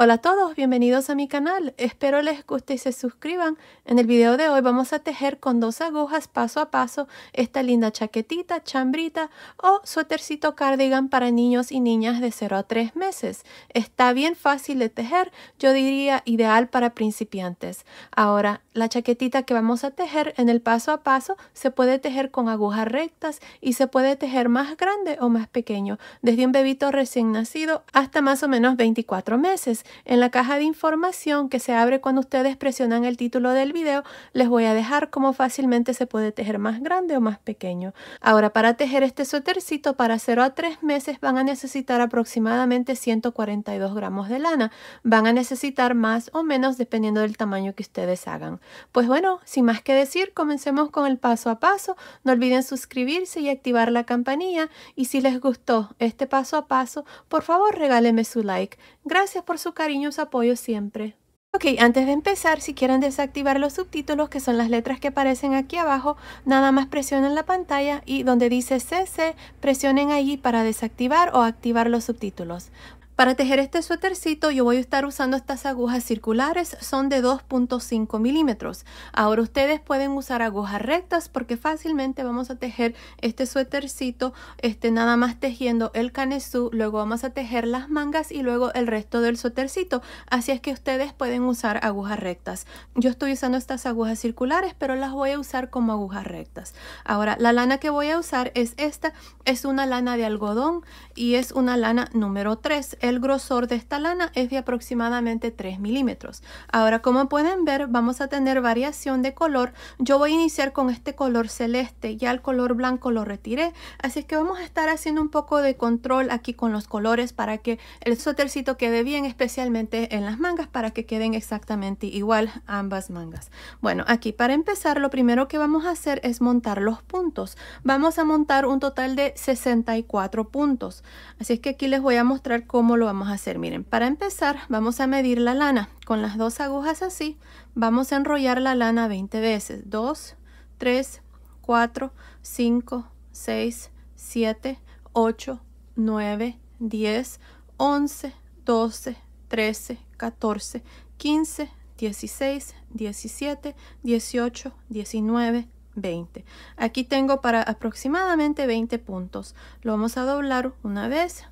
Hola a todos, bienvenidos a mi canal. Espero les guste y se suscriban. En el video de hoy vamos a tejer con dos agujas paso a paso esta linda chaquetita, chambrita o suétercito cardigan para niños y niñas de 0 a 3 meses. Está bien fácil de tejer, yo diría ideal para principiantes. Ahora, la chaquetita que vamos a tejer en el paso a paso se puede tejer con agujas rectas y se puede tejer más grande o más pequeño, desde un bebito recién nacido hasta más o menos 24 meses. En la caja de información que se abre cuando ustedes presionan el título del video, les voy a dejar cómo fácilmente se puede tejer más grande o más pequeño. Ahora, para tejer este suétercito para 0 a 3 meses van a necesitar aproximadamente 142 gramos de lana. Van a necesitar más o menos dependiendo del tamaño que ustedes hagan. Pues bueno, sin más que decir, comencemos con el paso a paso. No olviden suscribirse y activar la campanilla. Y si les gustó este paso a paso, por favor regálenme su like. Gracias por su cariño y su apoyo siempre. Ok, antes de empezar, si quieren desactivar los subtítulos, que son las letras que aparecen aquí abajo, nada más presionen la pantalla y donde dice CC, presionen allí para desactivar o activar los subtítulos. Para tejer este suétercito yo voy a estar usando estas agujas circulares, son de 2.5 milímetros. Ahora ustedes pueden usar agujas rectas porque fácilmente vamos a tejer este suétercito este, nada más tejiendo el canesú, luego vamos a tejer las mangas y luego el resto del suétercito. Así es que ustedes pueden usar agujas rectas. Yo estoy usando estas agujas circulares pero las voy a usar como agujas rectas. Ahora la lana que voy a usar es esta, es una lana de algodón y es una lana número 3 el grosor de esta lana es de aproximadamente 3 milímetros. Ahora, como pueden ver, vamos a tener variación de color. Yo voy a iniciar con este color celeste, ya el color blanco lo retiré. Así que vamos a estar haciendo un poco de control aquí con los colores para que el suétercito quede bien, especialmente en las mangas, para que queden exactamente igual ambas mangas. Bueno, aquí para empezar, lo primero que vamos a hacer es montar los puntos. Vamos a montar un total de 64 puntos. Así es que aquí les voy a mostrar cómo lo vamos a hacer? Miren, para empezar vamos a medir la lana. Con las dos agujas así vamos a enrollar la lana 20 veces. 2, 3, 4, 5, 6, 7, 8, 9, 10, 11, 12, 13, 14, 15, 16, 17, 18, 19, 20. Aquí tengo para aproximadamente 20 puntos. Lo vamos a doblar una vez,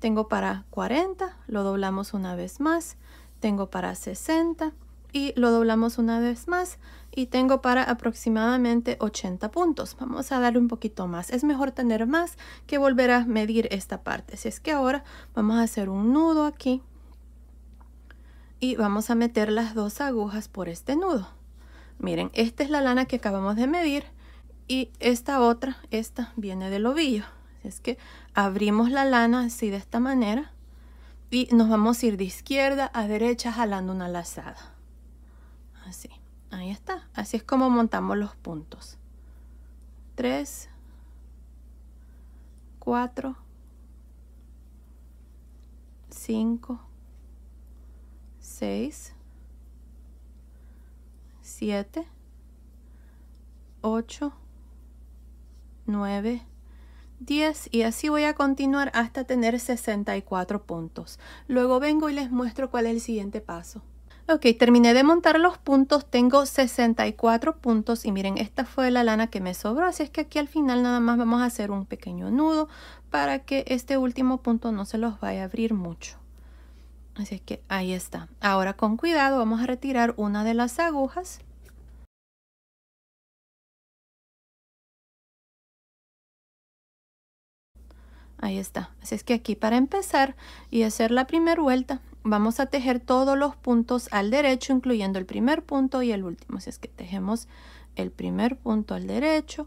tengo para 40, lo doblamos una vez más. Tengo para 60 y lo doblamos una vez más. Y tengo para aproximadamente 80 puntos. Vamos a darle un poquito más. Es mejor tener más que volver a medir esta parte. si es que ahora vamos a hacer un nudo aquí. Y vamos a meter las dos agujas por este nudo. Miren, esta es la lana que acabamos de medir y esta otra, esta viene del ovillo. Es que abrimos la lana así de esta manera y nos vamos a ir de izquierda a derecha jalando una lazada. Así, ahí está. Así es como montamos los puntos. 3, 4, 5, 6, 7, 8, 9, 10. 10 y así voy a continuar hasta tener 64 puntos. Luego vengo y les muestro cuál es el siguiente paso. Ok, terminé de montar los puntos, tengo 64 puntos y miren, esta fue la lana que me sobró, así es que aquí al final nada más vamos a hacer un pequeño nudo para que este último punto no se los vaya a abrir mucho. Así es que ahí está. Ahora con cuidado vamos a retirar una de las agujas Ahí está. Así es que aquí para empezar y hacer la primera vuelta, vamos a tejer todos los puntos al derecho, incluyendo el primer punto y el último. Así es que tejemos el primer punto al derecho,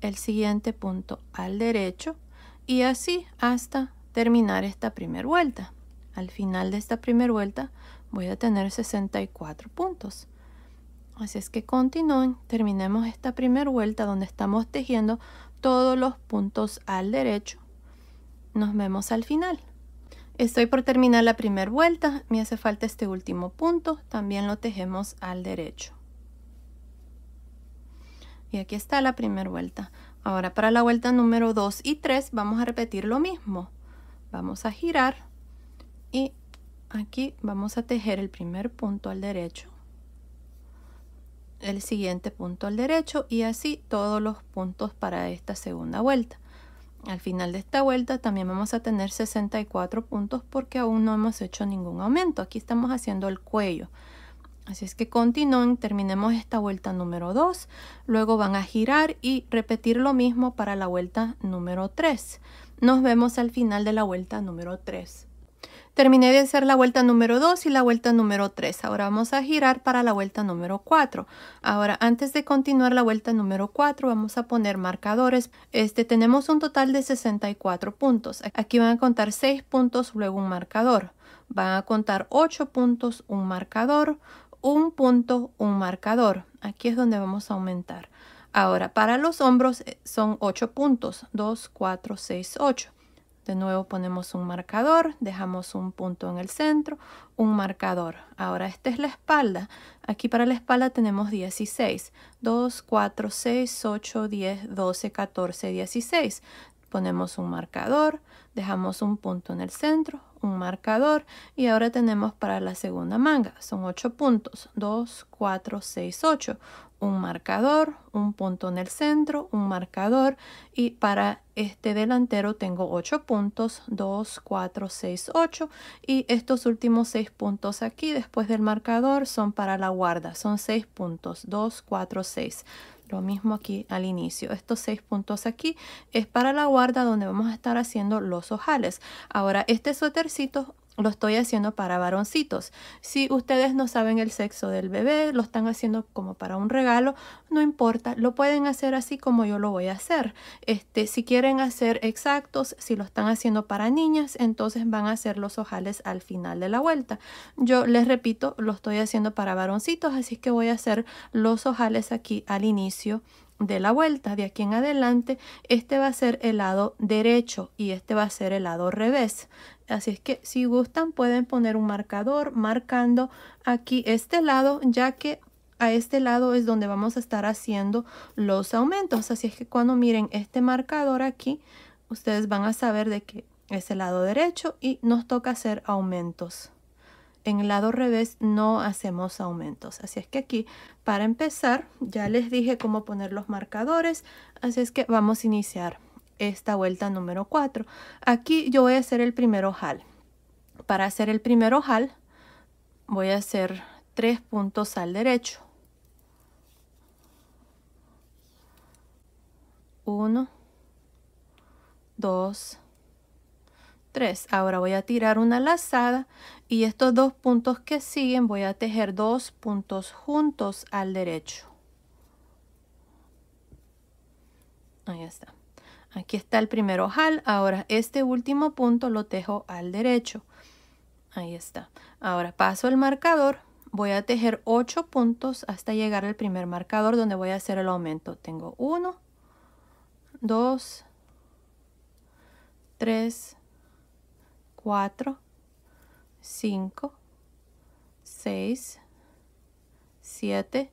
el siguiente punto al derecho y así hasta terminar esta primera vuelta. Al final de esta primera vuelta voy a tener 64 puntos. Así es que continúen, terminemos esta primera vuelta donde estamos tejiendo todos los puntos al derecho, nos vemos al final. Estoy por terminar la primera vuelta, me hace falta este último punto, también lo tejemos al derecho. Y aquí está la primera vuelta. Ahora para la vuelta número 2 y 3 vamos a repetir lo mismo. Vamos a girar y aquí vamos a tejer el primer punto al derecho, el siguiente punto al derecho y así todos los puntos para esta segunda vuelta. Al final de esta vuelta también vamos a tener 64 puntos porque aún no hemos hecho ningún aumento. Aquí estamos haciendo el cuello. Así es que continúen, terminemos esta vuelta número 2, luego van a girar y repetir lo mismo para la vuelta número 3. Nos vemos al final de la vuelta número 3. Terminé de hacer la vuelta número 2 y la vuelta número 3. Ahora vamos a girar para la vuelta número 4. Ahora, antes de continuar la vuelta número 4, vamos a poner marcadores. Este, tenemos un total de 64 puntos. Aquí van a contar 6 puntos, luego un marcador. Van a contar 8 puntos, un marcador, un punto, un marcador. Aquí es donde vamos a aumentar. Ahora, para los hombros eh, son 8 puntos, 2, 4, 6, 8. De nuevo ponemos un marcador, dejamos un punto en el centro, un marcador. Ahora esta es la espalda. Aquí para la espalda tenemos 16. 2, 4, 6, 8, 10, 12, 14, 16. Ponemos un marcador, dejamos un punto en el centro, un marcador y ahora tenemos para la segunda manga. Son 8 puntos. 2, 4, 6, 8 un marcador, un punto en el centro, un marcador y para este delantero tengo 8 puntos, 2, 4, 6, 8 y estos últimos 6 puntos aquí después del marcador son para la guarda, son 6 puntos, 2, 4, 6. Lo mismo aquí al inicio. Estos 6 puntos aquí es para la guarda donde vamos a estar haciendo los ojales. Ahora este suétercito lo estoy haciendo para varoncitos. Si ustedes no saben el sexo del bebé, lo están haciendo como para un regalo, no importa, lo pueden hacer así como yo lo voy a hacer. Este, si quieren hacer exactos, si lo están haciendo para niñas, entonces van a hacer los ojales al final de la vuelta. Yo les repito, lo estoy haciendo para varoncitos, así que voy a hacer los ojales aquí al inicio de la vuelta de aquí en adelante este va a ser el lado derecho y este va a ser el lado revés Así es que si gustan pueden poner un marcador marcando aquí este lado, ya que a este lado es donde vamos a estar haciendo los aumentos. Así es que cuando miren este marcador aquí, ustedes van a saber de que es el lado derecho y nos toca hacer aumentos. En el lado revés no hacemos aumentos. Así es que aquí, para empezar, ya les dije cómo poner los marcadores. Así es que vamos a iniciar esta vuelta número 4. Aquí yo voy a hacer el primer ojal. Para hacer el primer ojal voy a hacer tres puntos al derecho. 1, 2, 3. Ahora voy a tirar una lazada y estos dos puntos que siguen voy a tejer dos puntos juntos al derecho. Ahí está. Aquí está el primer ojal. Ahora este último punto lo tejo al derecho. Ahí está. Ahora paso el marcador. Voy a tejer 8 puntos hasta llegar al primer marcador donde voy a hacer el aumento. Tengo 1, 2, 3, 4, 5, 6, 7,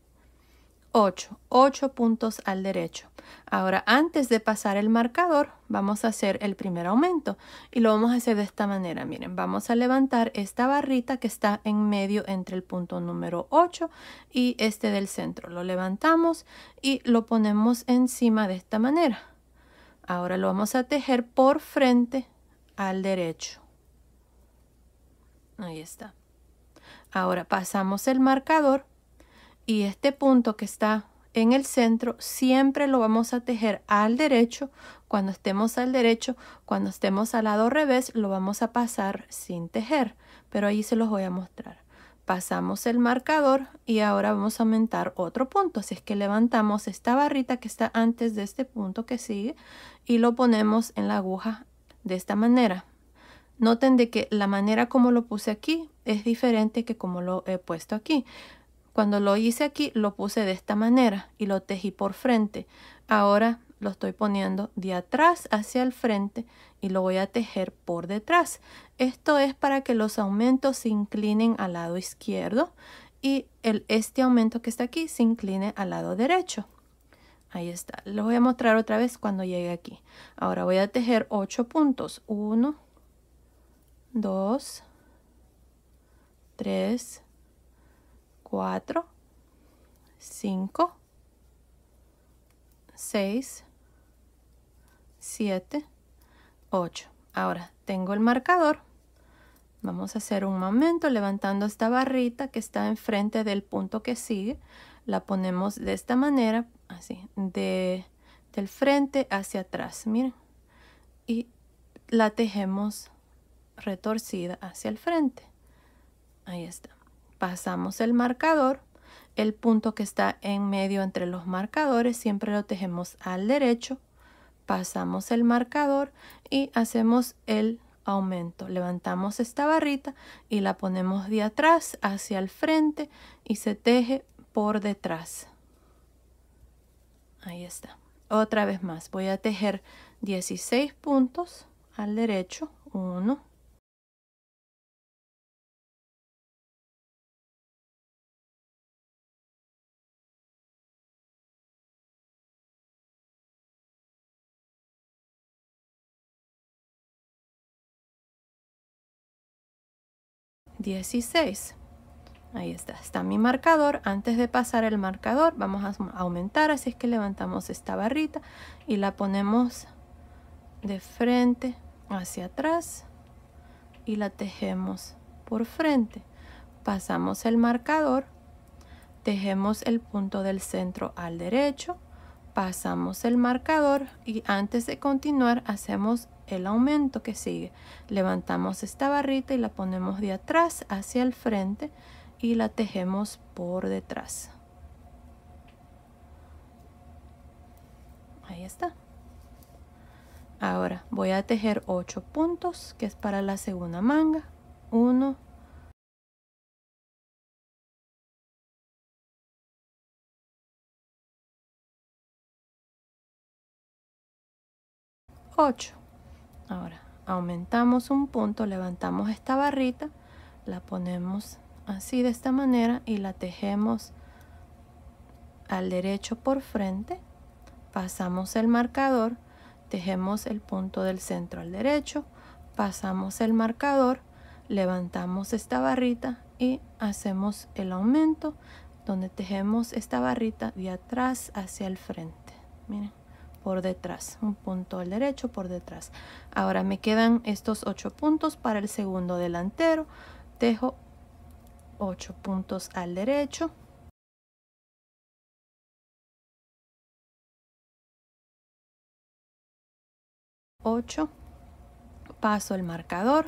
8. 8 puntos al derecho. Ahora, antes de pasar el marcador, vamos a hacer el primer aumento y lo vamos a hacer de esta manera. Miren, vamos a levantar esta barrita que está en medio entre el punto número 8 y este del centro. Lo levantamos y lo ponemos encima de esta manera. Ahora lo vamos a tejer por frente al derecho. Ahí está. Ahora pasamos el marcador y este punto que está en el centro, siempre lo vamos a tejer al derecho. Cuando estemos al derecho, cuando estemos al lado revés, lo vamos a pasar sin tejer. Pero ahí se los voy a mostrar. Pasamos el marcador y ahora vamos a aumentar otro punto. Así es que levantamos esta barrita que está antes de este punto que sigue y lo ponemos en la aguja de esta manera. Noten de que la manera como lo puse aquí es diferente que como lo he puesto aquí. Cuando lo hice aquí, lo puse de esta manera y lo tejí por frente. Ahora lo estoy poniendo de atrás hacia el frente y lo voy a tejer por detrás. Esto es para que los aumentos se inclinen al lado izquierdo y el, este aumento que está aquí se incline al lado derecho. Ahí está. lo voy a mostrar otra vez cuando llegue aquí. Ahora voy a tejer 8 puntos. 1, 2, 3, 4, 5, 6, 7, 8. Ahora tengo el marcador. Vamos a hacer un momento levantando esta barrita que está enfrente del punto que sigue. La ponemos de esta manera, así, de, del frente hacia atrás, miren. Y la tejemos retorcida hacia el frente. Ahí está pasamos el marcador, el punto que está en medio entre los marcadores, siempre lo tejemos al derecho, pasamos el marcador y hacemos el aumento. Levantamos esta barrita y la ponemos de atrás hacia el frente y se teje por detrás. Ahí está. Otra vez más, voy a tejer 16 puntos al derecho, 1, 16. Ahí está, está mi marcador. Antes de pasar el marcador vamos a aumentar, así es que levantamos esta barrita y la ponemos de frente hacia atrás y la tejemos por frente. Pasamos el marcador, tejemos el punto del centro al derecho, pasamos el marcador y antes de continuar hacemos el aumento que sigue. Levantamos esta barrita y la ponemos de atrás hacia el frente y la tejemos por detrás. Ahí está. Ahora voy a tejer 8 puntos, que es para la segunda manga. 1, 8. Ahora aumentamos un punto, levantamos esta barrita, la ponemos así de esta manera y la tejemos al derecho por frente, pasamos el marcador, tejemos el punto del centro al derecho, pasamos el marcador, levantamos esta barrita y hacemos el aumento donde tejemos esta barrita de atrás hacia el frente. Miren por detrás, un punto al derecho por detrás. Ahora me quedan estos 8 puntos para el segundo delantero, dejo 8 puntos al derecho. 8 paso el marcador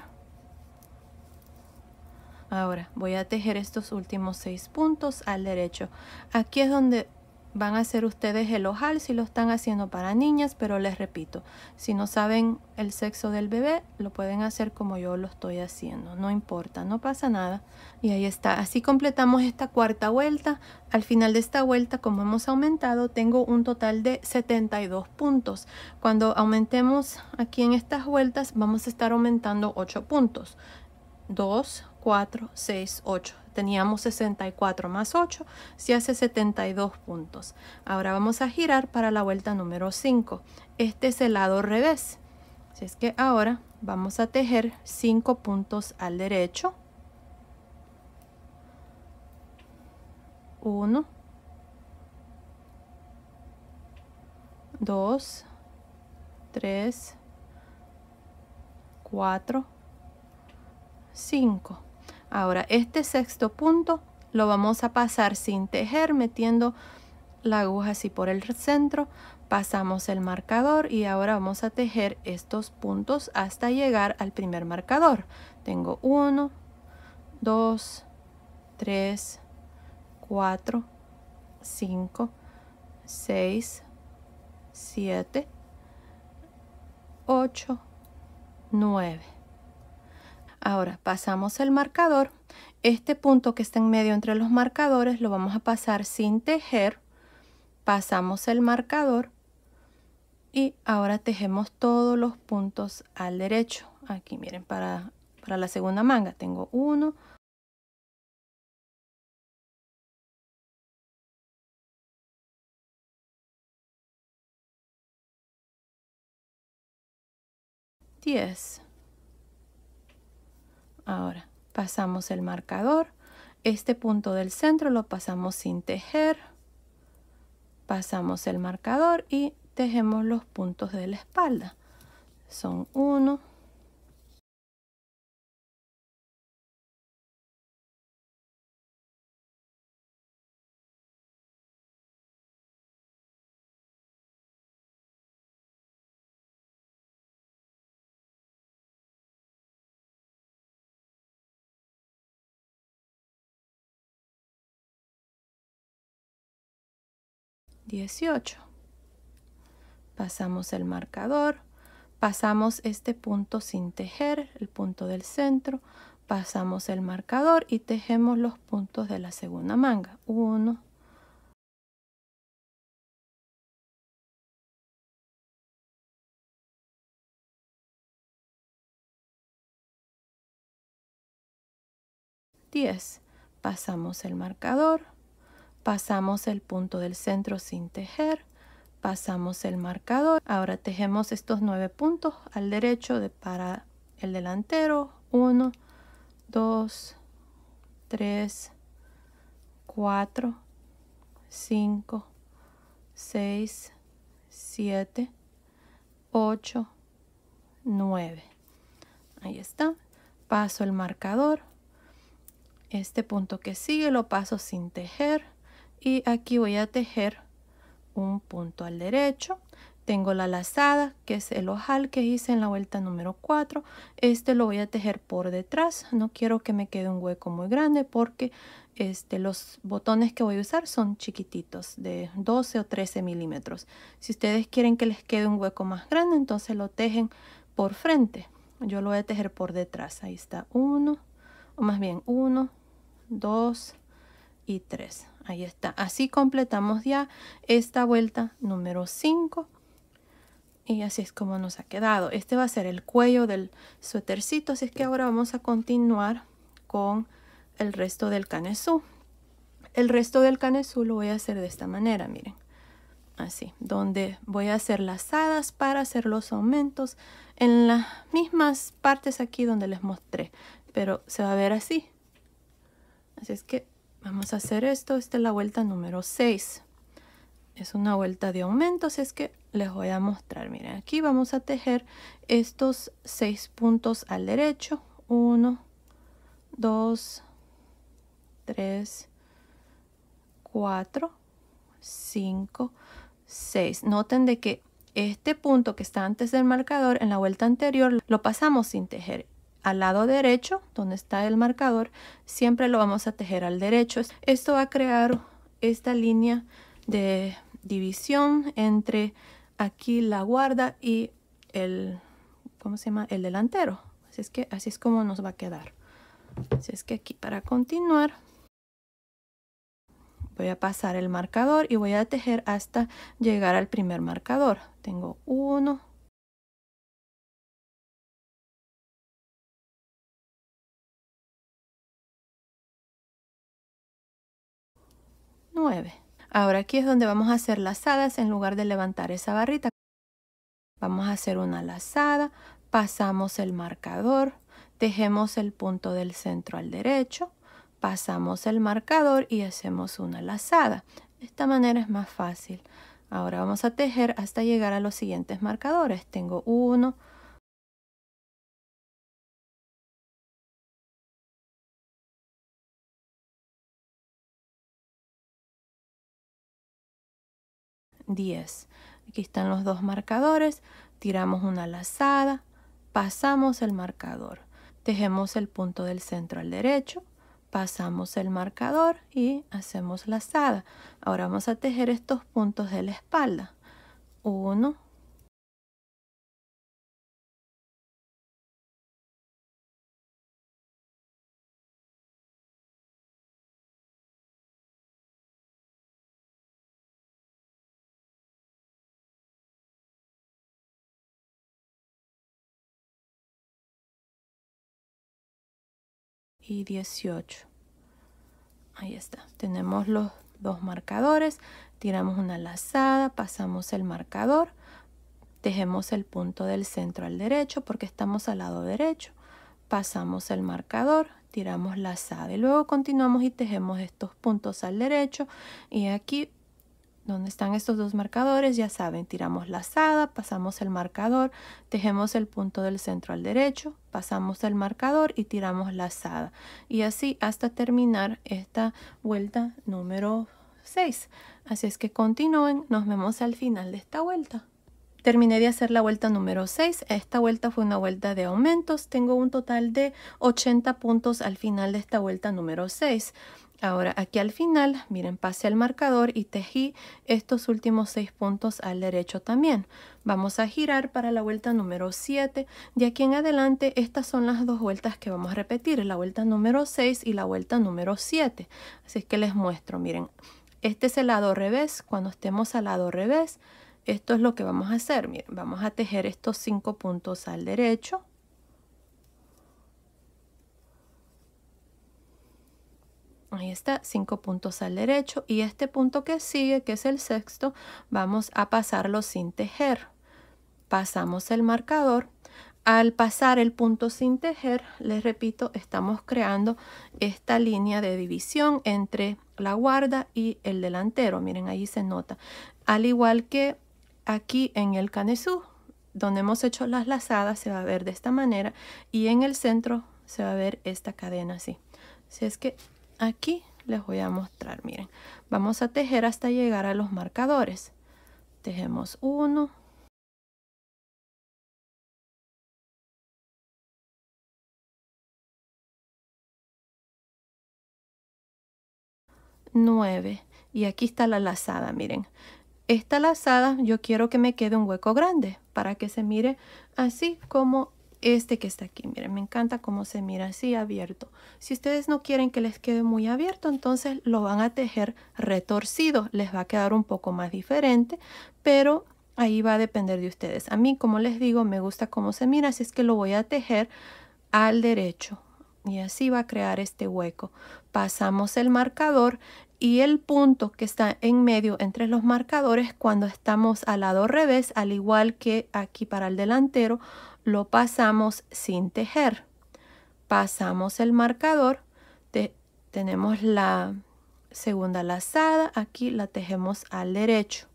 ahora voy a tejer estos últimos seis puntos al derecho aquí es donde van a hacer ustedes el ojal si lo están haciendo para niñas, pero les repito, si no saben el sexo del bebé, lo pueden hacer como yo lo estoy haciendo, no importa, no pasa nada. Y ahí está, así completamos esta cuarta vuelta. Al final de esta vuelta, como hemos aumentado, tengo un total de 72 puntos. Cuando aumentemos aquí en estas vueltas, vamos a estar aumentando 8 puntos. 2, 4, 6, 8 teníamos 64 más 8, se hace 72 puntos. Ahora vamos a girar para la vuelta número 5. Este es el lado revés. Así es que ahora vamos a tejer 5 puntos al derecho. 1, 2, 3, 4, 5. Ahora, este sexto punto lo vamos a pasar sin tejer, metiendo la aguja así por el centro. Pasamos el marcador y ahora vamos a tejer estos puntos hasta llegar al primer marcador. Tengo 1, 2, 3, 4, 5, 6, 7, 8, 9. Ahora pasamos el marcador. Este punto que está en medio entre los marcadores lo vamos a pasar sin tejer. Pasamos el marcador y ahora tejemos todos los puntos al derecho. Aquí miren, para, la segunda manga tengo uno 10 Ahora pasamos el marcador. Este punto del centro lo pasamos sin tejer. Pasamos el marcador y tejemos los puntos de la espalda. Son uno 18. Pasamos el marcador, pasamos este punto sin tejer, el punto del centro, pasamos el marcador y tejemos los puntos de la segunda manga. 1, 10 Pasamos el marcador, pasamos el punto del centro sin tejer, pasamos el marcador. Ahora tejemos estos nueve puntos al derecho de para el delantero. 1, 2, 3, 4, 5, 6, 7, 8, 9. Ahí está. Paso el marcador. Este punto que sigue lo paso sin tejer y aquí voy a tejer un punto al derecho tengo la lazada que es el ojal que hice en la vuelta número 4 este lo voy a tejer por detrás no quiero que me quede un hueco muy grande porque este los botones que voy a usar son chiquititos de 12 o 13 milímetros si ustedes quieren que les quede un hueco más grande entonces lo tejen por frente yo lo voy a tejer por detrás ahí está 1 o más bien 1 2 y 3 Ahí está. Así completamos ya esta vuelta número 5. Y así es como nos ha quedado. Este va a ser el cuello del suétercito. Así es que ahora vamos a continuar con el resto del canesú. El resto del canesú lo voy a hacer de esta manera, miren. Así, donde voy a hacer lazadas para hacer los aumentos en las mismas partes aquí donde les mostré. Pero se va a ver así. Así es que Vamos a hacer esto, esta es la vuelta número 6. Es una vuelta de aumentos, es que les voy a mostrar. Miren, aquí vamos a tejer estos 6 puntos al derecho. 1, 2, 3, 4, 5, 6. Noten de que este punto que está antes del marcador en la vuelta anterior lo pasamos sin tejer al lado derecho, donde está el marcador, siempre lo vamos a tejer al derecho. Esto va a crear esta línea de división entre aquí la guarda y el, ¿cómo se llama? El delantero. Así es que así es como nos va a quedar. Así es que aquí para continuar voy a pasar el marcador y voy a tejer hasta llegar al primer marcador. Tengo uno Ahora aquí es donde vamos a hacer lazadas en lugar de levantar esa barrita. Vamos a hacer una lazada, pasamos el marcador, tejemos el punto del centro al derecho, pasamos el marcador y hacemos una lazada. De esta manera es más fácil. Ahora vamos a tejer hasta llegar a los siguientes marcadores. Tengo uno 10. Aquí están los dos marcadores, tiramos una lazada, pasamos el marcador, tejemos el punto del centro al derecho, pasamos el marcador y hacemos lazada. Ahora vamos a tejer estos puntos de la espalda. 1, y 18. Ahí está. Tenemos los dos marcadores. Tiramos una lazada, pasamos el marcador. Tejemos el punto del centro al derecho porque estamos al lado derecho. Pasamos el marcador, tiramos lazada y luego continuamos y tejemos estos puntos al derecho. Y aquí donde están estos dos marcadores, ya saben, tiramos la lazada, pasamos el marcador, tejemos el punto del centro al derecho, pasamos el marcador y tiramos la lazada. Y así hasta terminar esta vuelta número 6. Así es que continúen, nos vemos al final de esta vuelta. Terminé de hacer la vuelta número 6. Esta vuelta fue una vuelta de aumentos. Tengo un total de 80 puntos al final de esta vuelta número 6. Ahora aquí al final, miren, pasé al marcador y tejí estos últimos seis puntos al derecho también. Vamos a girar para la vuelta número 7. De aquí en adelante, estas son las dos vueltas que vamos a repetir, la vuelta número 6 y la vuelta número 7. Así es que les muestro, miren, este es el lado revés. Cuando estemos al lado revés, esto es lo que vamos a hacer. Miren, vamos a tejer estos cinco puntos al derecho Ahí está, cinco puntos al derecho. Y este punto que sigue, que es el sexto, vamos a pasarlo sin tejer. Pasamos el marcador. Al pasar el punto sin tejer, les repito, estamos creando esta línea de división entre la guarda y el delantero. Miren, ahí se nota. Al igual que aquí en el canesú, donde hemos hecho las lazadas, se va a ver de esta manera. Y en el centro se va a ver esta cadena así. Si es que aquí les voy a mostrar miren vamos a tejer hasta llegar a los marcadores tejemos uno nueve y aquí está la lazada miren esta lazada yo quiero que me quede un hueco grande para que se mire así como este que está aquí. Miren, me encanta cómo se mira así abierto. Si ustedes no quieren que les quede muy abierto, entonces lo van a tejer retorcido. Les va a quedar un poco más diferente, pero ahí va a depender de ustedes. A mí, como les digo, me gusta cómo se mira, así es que lo voy a tejer al derecho. Y así va a crear este hueco. Pasamos el marcador y el punto que está en medio entre los marcadores cuando estamos al lado revés, al igual que aquí para el delantero, lo pasamos sin tejer. Pasamos el marcador, tenemos la segunda lazada, aquí la tejemos al derecho.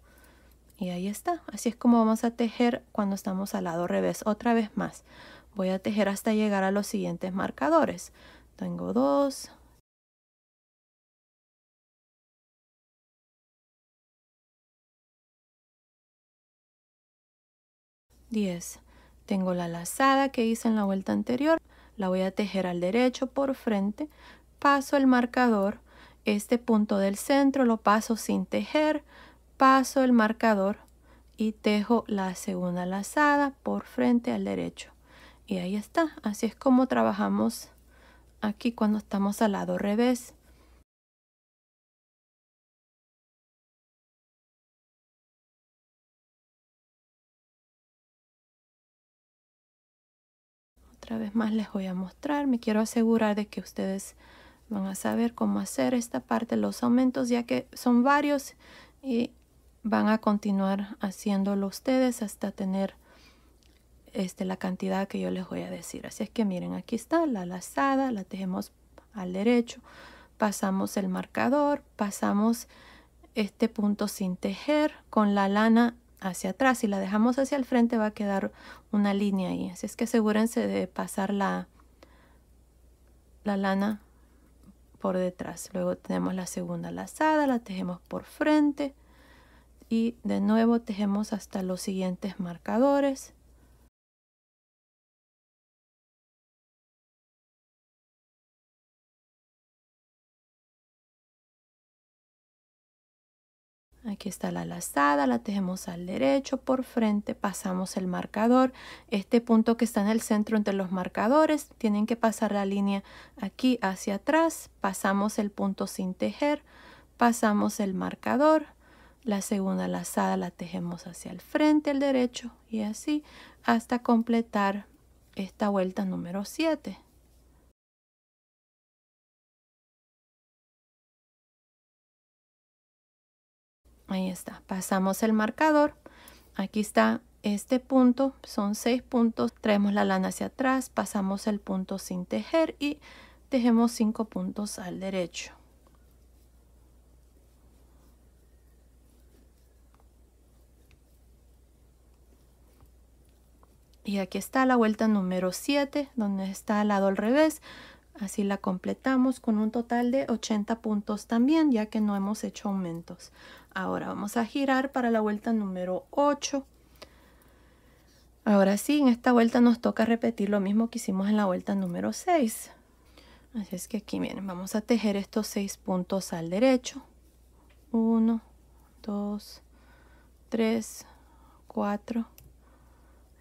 Y ahí está, así es como vamos a tejer cuando estamos al lado revés. Otra vez más, voy a tejer hasta llegar a los siguientes marcadores. Tengo dos, diez. Tengo la lazada que hice en la vuelta anterior, la voy a tejer al derecho por frente, paso el marcador, este punto del centro lo paso sin tejer, paso el marcador y tejo la segunda lazada por frente al derecho. Y ahí está, así es como trabajamos aquí cuando estamos al lado revés. otra vez más les voy a mostrar. Me quiero asegurar de que ustedes van a saber cómo hacer esta parte, los aumentos, ya que son varios y van a continuar haciéndolo ustedes hasta tener este, la cantidad que yo les voy a decir. Así es que miren, aquí está la lazada, la tejemos al derecho, pasamos el marcador, pasamos este punto sin tejer con la lana hacia atrás. Si la dejamos hacia el frente va a quedar una línea ahí. Así es que asegúrense de pasar la, la lana por detrás. Luego tenemos la segunda lazada, la tejemos por frente y de nuevo tejemos hasta los siguientes marcadores. Aquí está la lazada, la tejemos al derecho, por frente, pasamos el marcador. Este punto que está en el centro entre los marcadores, tienen que pasar la línea aquí hacia atrás, pasamos el punto sin tejer, pasamos el marcador, la segunda lazada la tejemos hacia el frente, al derecho y así hasta completar esta vuelta número 7. Ahí está. Pasamos el marcador. Aquí está este punto. Son seis puntos. Traemos la lana hacia atrás. Pasamos el punto sin tejer y tejemos cinco puntos al derecho. Y aquí está la vuelta número 7, donde está al lado al revés. Así la completamos con un total de 80 puntos también, ya que no hemos hecho aumentos. Ahora vamos a girar para la vuelta número 8. Ahora sí, en esta vuelta nos toca repetir lo mismo que hicimos en la vuelta número 6. Así es que aquí miren, vamos a tejer estos 6 puntos al derecho. 1, 2, 3, 4,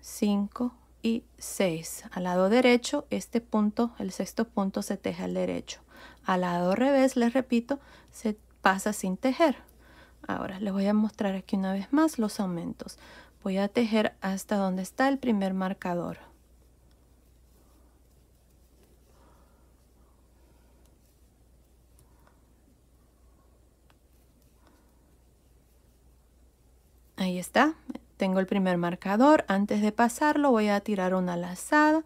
5 y 6. Al lado derecho, este punto, el sexto punto se teje al derecho. Al lado revés, les repito, se pasa sin tejer. Ahora les voy a mostrar aquí una vez más los aumentos. Voy a tejer hasta donde está el primer marcador. Ahí está, tengo el primer marcador. Antes de pasarlo voy a tirar una lazada,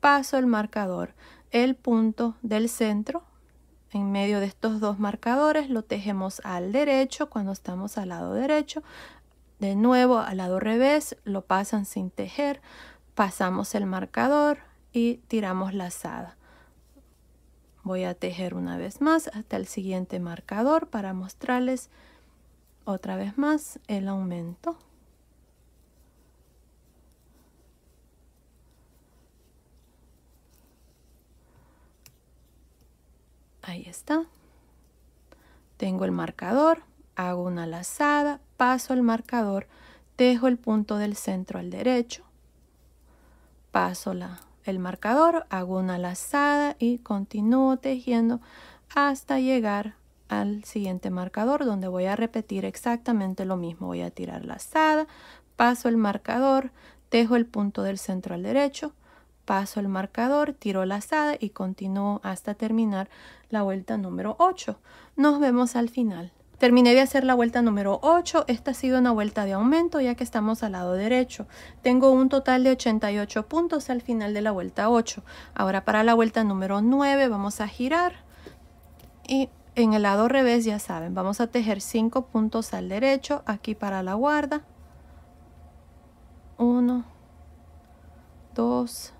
paso el marcador, el punto del centro en medio de estos dos marcadores lo tejemos al derecho cuando estamos al lado derecho de nuevo al lado revés lo pasan sin tejer pasamos el marcador y tiramos la lazada voy a tejer una vez más hasta el siguiente marcador para mostrarles otra vez más el aumento Ahí está. Tengo el marcador, hago una lazada, paso el marcador, dejo el punto del centro al derecho, paso la, el marcador, hago una lazada y continúo tejiendo hasta llegar al siguiente marcador donde voy a repetir exactamente lo mismo. Voy a tirar lazada, paso el marcador, dejo el punto del centro al derecho, paso el marcador, tiro lazada y continúo hasta terminar la vuelta número 8. Nos vemos al final. Terminé de hacer la vuelta número 8, esta ha sido una vuelta de aumento ya que estamos al lado derecho. Tengo un total de 88 puntos al final de la vuelta 8. Ahora para la vuelta número 9 vamos a girar y en el lado revés ya saben, vamos a tejer 5 puntos al derecho, aquí para la guarda. 1, 2,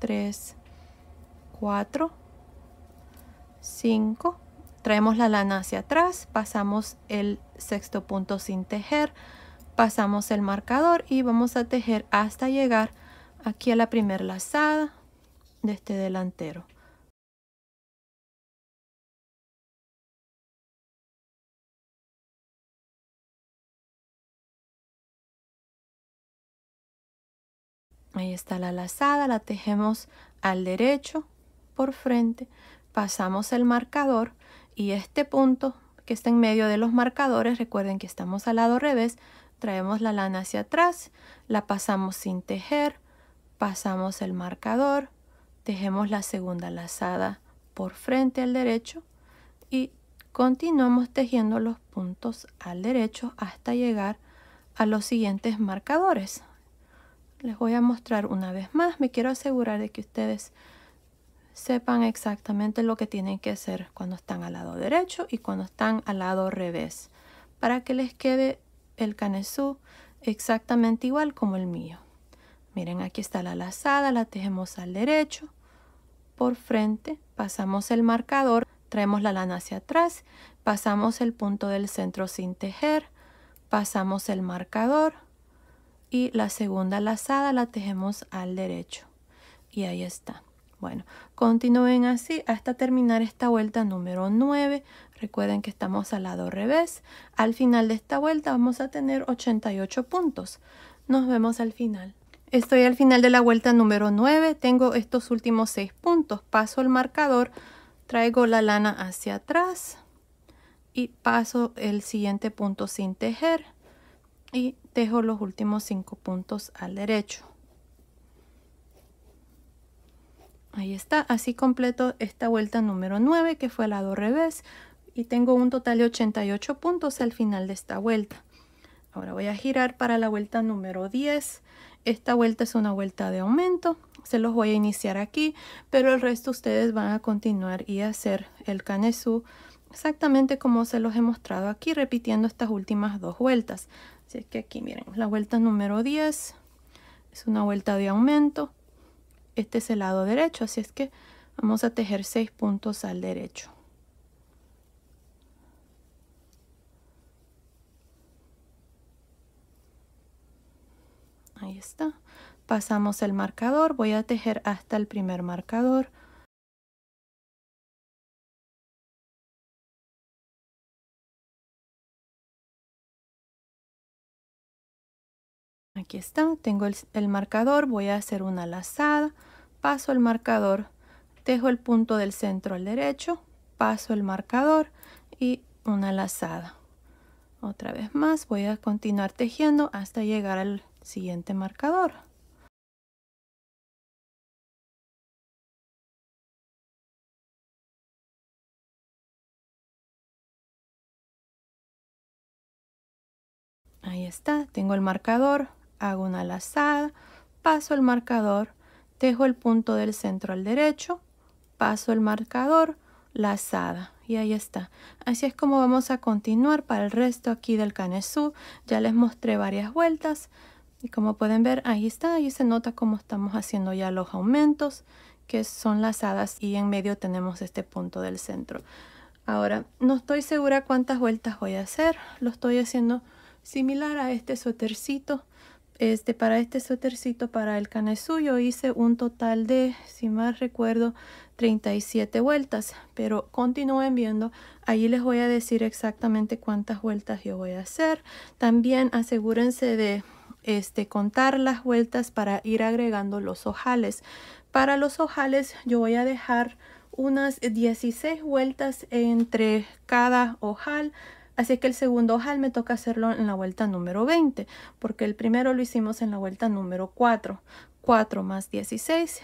3, 4, 5. Traemos la lana hacia atrás, pasamos el sexto punto sin tejer, pasamos el marcador y vamos a tejer hasta llegar aquí a la primera lazada de este delantero. Ahí está la lazada, la tejemos al derecho por frente, pasamos el marcador y este punto que está en medio de los marcadores, recuerden que estamos al lado revés, traemos la lana hacia atrás, la pasamos sin tejer, pasamos el marcador, tejemos la segunda lazada por frente al derecho y continuamos tejiendo los puntos al derecho hasta llegar a los siguientes marcadores les voy a mostrar una vez más. Me quiero asegurar de que ustedes sepan exactamente lo que tienen que hacer cuando están al lado derecho y cuando están al lado revés para que les quede el canesú exactamente igual como el mío. Miren, aquí está la lazada, la tejemos al derecho, por frente, pasamos el marcador, traemos la lana hacia atrás, pasamos el punto del centro sin tejer, pasamos el marcador, y la segunda lazada la tejemos al derecho y ahí está bueno continúen así hasta terminar esta vuelta número 9 recuerden que estamos al lado revés al final de esta vuelta vamos a tener 88 puntos nos vemos al final estoy al final de la vuelta número 9 tengo estos últimos 6 puntos paso el marcador traigo la lana hacia atrás y paso el siguiente punto sin tejer y dejo los últimos cinco puntos al derecho. Ahí está, así completo esta vuelta número 9 que fue al lado revés y tengo un total de 88 puntos al final de esta vuelta. Ahora voy a girar para la vuelta número 10. Esta vuelta es una vuelta de aumento, se los voy a iniciar aquí, pero el resto ustedes van a continuar y hacer el canesú exactamente como se los he mostrado aquí, repitiendo estas últimas dos vueltas. Así que aquí miren, la vuelta número 10 es una vuelta de aumento. Este es el lado derecho, así es que vamos a tejer 6 puntos al derecho. Ahí está. Pasamos el marcador, voy a tejer hasta el primer marcador. Aquí está, tengo el, marcador, voy a hacer una lazada, paso el marcador, tejo el punto del centro al derecho, paso el marcador y una lazada. Otra vez más voy a continuar tejiendo hasta llegar al siguiente marcador. Ahí está, tengo el marcador, hago una lazada, paso el marcador, dejo el punto del centro al derecho, paso el marcador, lazada y ahí está. Así es como vamos a continuar para el resto aquí del canesú. Ya les mostré varias vueltas y como pueden ver ahí está, y se nota cómo estamos haciendo ya los aumentos que son lazadas y en medio tenemos este punto del centro. Ahora, no estoy segura cuántas vueltas voy a hacer, lo estoy haciendo similar a este suétercito este, para este suétercito, para el canesuyo, hice un total de, si mal recuerdo, 37 vueltas. Pero continúen viendo, ahí les voy a decir exactamente cuántas vueltas yo voy a hacer. También asegúrense de este, contar las vueltas para ir agregando los ojales. Para los ojales yo voy a dejar unas 16 vueltas entre cada ojal Así que el segundo ojal me toca hacerlo en la vuelta número 20, porque el primero lo hicimos en la vuelta número 4. 4 más 16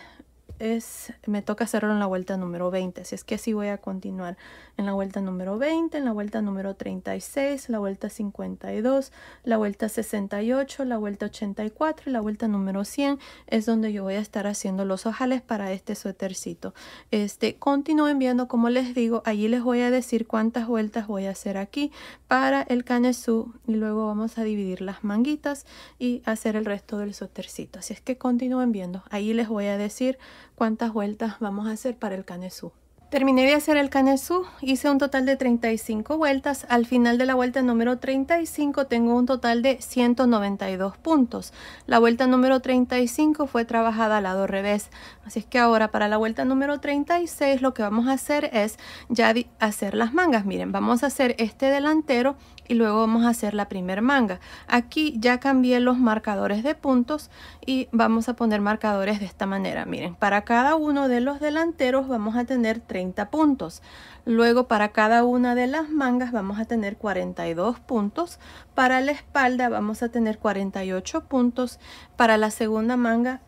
es, me toca hacerlo en la vuelta número 20, así es que así voy a continuar en la vuelta número 20, en la vuelta número 36, la vuelta 52, la vuelta 68, la vuelta 84 y la vuelta número 100 es donde yo voy a estar haciendo los ojales para este suétercito. Este, continúen viendo como les digo, allí les voy a decir cuántas vueltas voy a hacer aquí para el canesú y luego vamos a dividir las manguitas y hacer el resto del suétercito. Así es que continúen viendo, ahí les voy a decir cuántas vueltas vamos a hacer para el canesú. Terminé de hacer el canesú, hice un total de 35 vueltas. Al final de la vuelta número 35 tengo un total de 192 puntos. La vuelta número 35 fue trabajada al lado revés. Así es que ahora para la vuelta número 36 lo que vamos a hacer es ya hacer las mangas. Miren, vamos a hacer este delantero y luego vamos a hacer la primer manga aquí ya cambié los marcadores de puntos y vamos a poner marcadores de esta manera miren para cada uno de los delanteros vamos a tener 30 puntos luego para cada una de las mangas vamos a tener 42 puntos para la espalda vamos a tener 48 puntos para la segunda manga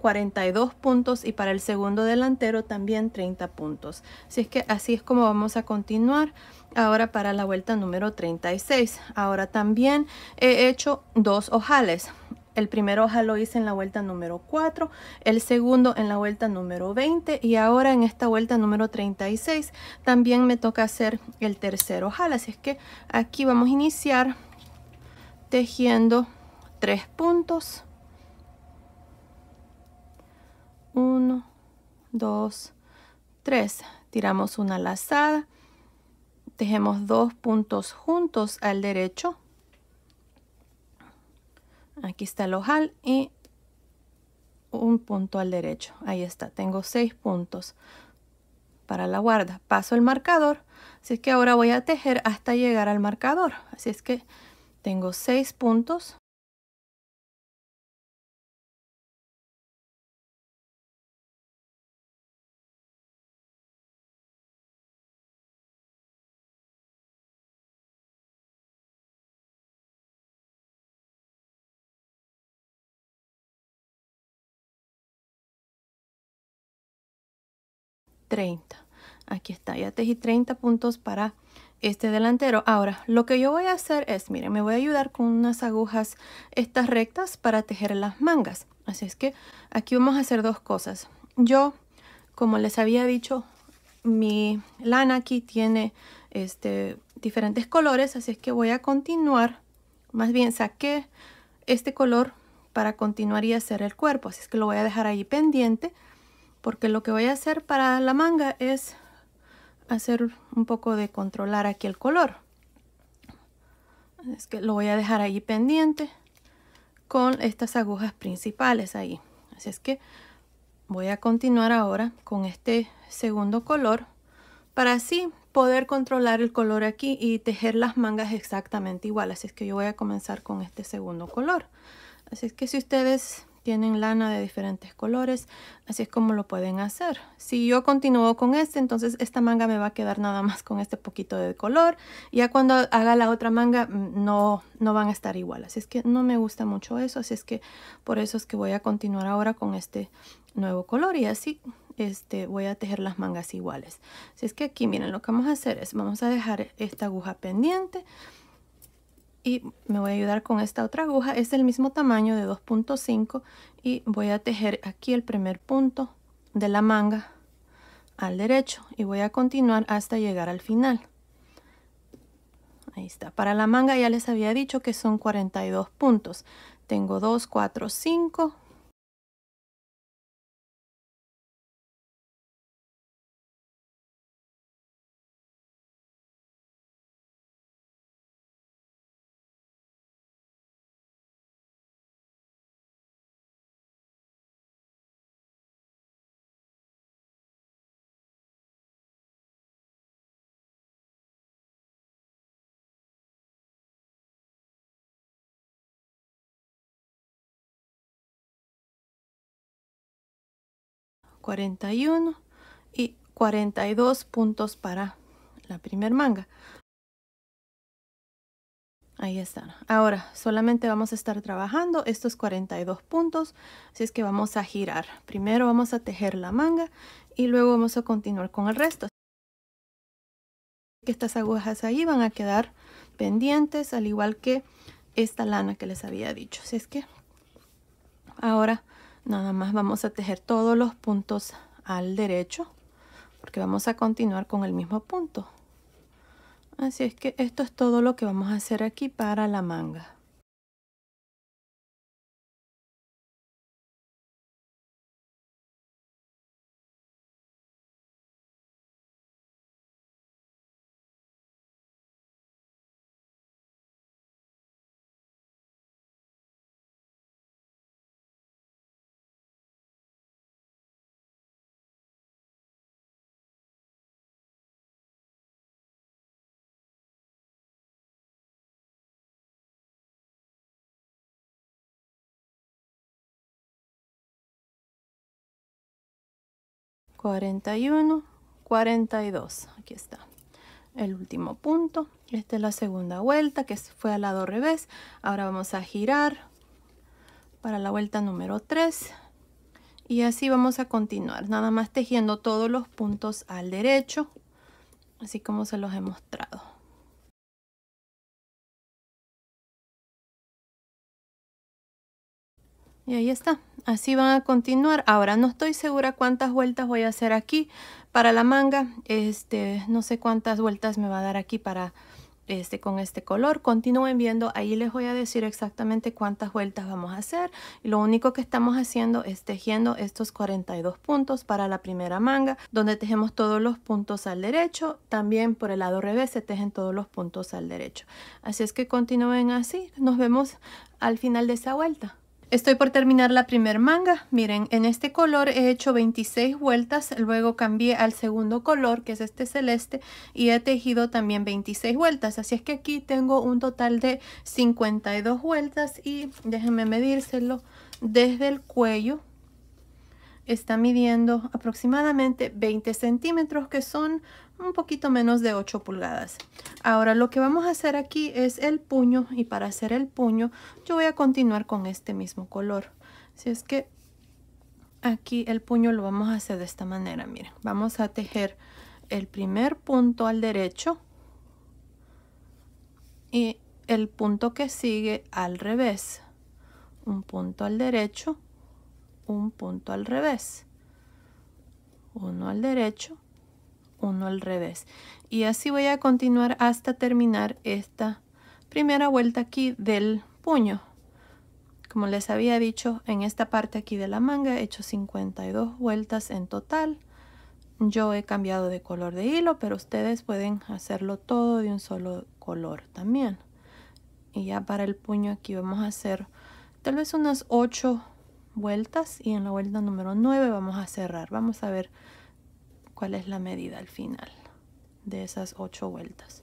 42 puntos y para el segundo delantero también 30 puntos. Así es que así es como vamos a continuar ahora para la vuelta número 36 ahora también he hecho dos ojales el primer ojal lo hice en la vuelta número 4, el segundo en la vuelta número 20 y ahora en esta vuelta número 36 también me toca hacer el tercer ojal. Así es que aquí vamos a iniciar tejiendo tres puntos. 1, 2, 3. Tiramos una lazada, tejemos dos puntos juntos al derecho aquí está el ojal y un punto al derecho ahí está tengo seis puntos para la guarda paso el marcador así es que ahora voy a tejer hasta llegar al marcador así es que tengo seis puntos 30. Aquí está, ya tejí 30 puntos para este delantero. Ahora, lo que yo voy a hacer es, miren, me voy a ayudar con unas agujas estas rectas para tejer las mangas. Así es que aquí vamos a hacer dos cosas. Yo, como les había dicho, mi lana aquí tiene este, diferentes colores, así es que voy a continuar. Más bien saqué este color para continuar y hacer el cuerpo, así es que lo voy a dejar ahí pendiente porque lo que voy a hacer para la manga es hacer un poco de controlar aquí el color es que lo voy a dejar ahí pendiente con estas agujas principales ahí así es que voy a continuar ahora con este segundo color para así poder controlar el color aquí y tejer las mangas exactamente igual así es que yo voy a comenzar con este segundo color así es que si ustedes tienen lana de diferentes colores, así es como lo pueden hacer. Si yo continúo con este, entonces esta manga me va a quedar nada más con este poquito de color. Ya cuando haga la otra manga mm, no, no van a estar iguales así es que no me gusta mucho eso, así es que por eso es que voy a continuar ahora con este nuevo color y así este, voy a tejer las mangas iguales. Así es que aquí miren, lo que vamos a hacer es, vamos a dejar esta aguja pendiente, y me voy a ayudar con esta otra aguja es del mismo tamaño de 2.5 y voy a tejer aquí el primer punto de la manga al derecho y voy a continuar hasta llegar al final ahí está para la manga ya les había dicho que son 42 puntos tengo 2 4 5 41 y 42 puntos para la primer manga. Ahí están. Ahora solamente vamos a estar trabajando estos 42 puntos, así es que vamos a girar. Primero vamos a tejer la manga y luego vamos a continuar con el resto. Estas agujas ahí van a quedar pendientes, al igual que esta lana que les había dicho. Así es que ahora nada más vamos a tejer todos los puntos al derecho porque vamos a continuar con el mismo punto así es que esto es todo lo que vamos a hacer aquí para la manga 41, 42. Aquí está el último punto. Esta es la segunda vuelta que fue al lado revés. Ahora vamos a girar para la vuelta número 3. Y así vamos a continuar, nada más tejiendo todos los puntos al derecho, así como se los he mostrado. Y ahí está. Así van a continuar. Ahora no estoy segura cuántas vueltas voy a hacer aquí para la manga. Este, no sé cuántas vueltas me va a dar aquí para este, con este color. Continúen viendo, ahí les voy a decir exactamente cuántas vueltas vamos a hacer. Y lo único que estamos haciendo es tejiendo estos 42 puntos para la primera manga, donde tejemos todos los puntos al derecho. También por el lado revés se tejen todos los puntos al derecho. Así es que continúen así. Nos vemos al final de esa vuelta. Estoy por terminar la primer manga. Miren, en este color he hecho 26 vueltas, luego cambié al segundo color, que es este celeste, y he tejido también 26 vueltas. Así es que aquí tengo un total de 52 vueltas y déjenme medírselo desde el cuello. Está midiendo aproximadamente 20 centímetros, que son un poquito menos de 8 pulgadas. Ahora lo que vamos a hacer aquí es el puño y para hacer el puño yo voy a continuar con este mismo color. Si es que aquí el puño lo vamos a hacer de esta manera, miren, vamos a tejer el primer punto al derecho y el punto que sigue al revés. Un punto al derecho, un punto al revés, uno al derecho uno al revés. Y así voy a continuar hasta terminar esta primera vuelta aquí del puño. Como les había dicho, en esta parte aquí de la manga he hecho 52 vueltas en total. Yo he cambiado de color de hilo, pero ustedes pueden hacerlo todo de un solo color también. Y ya para el puño aquí vamos a hacer tal vez unas 8 vueltas y en la vuelta número 9 vamos a cerrar. Vamos a ver cuál es la medida al final de esas ocho vueltas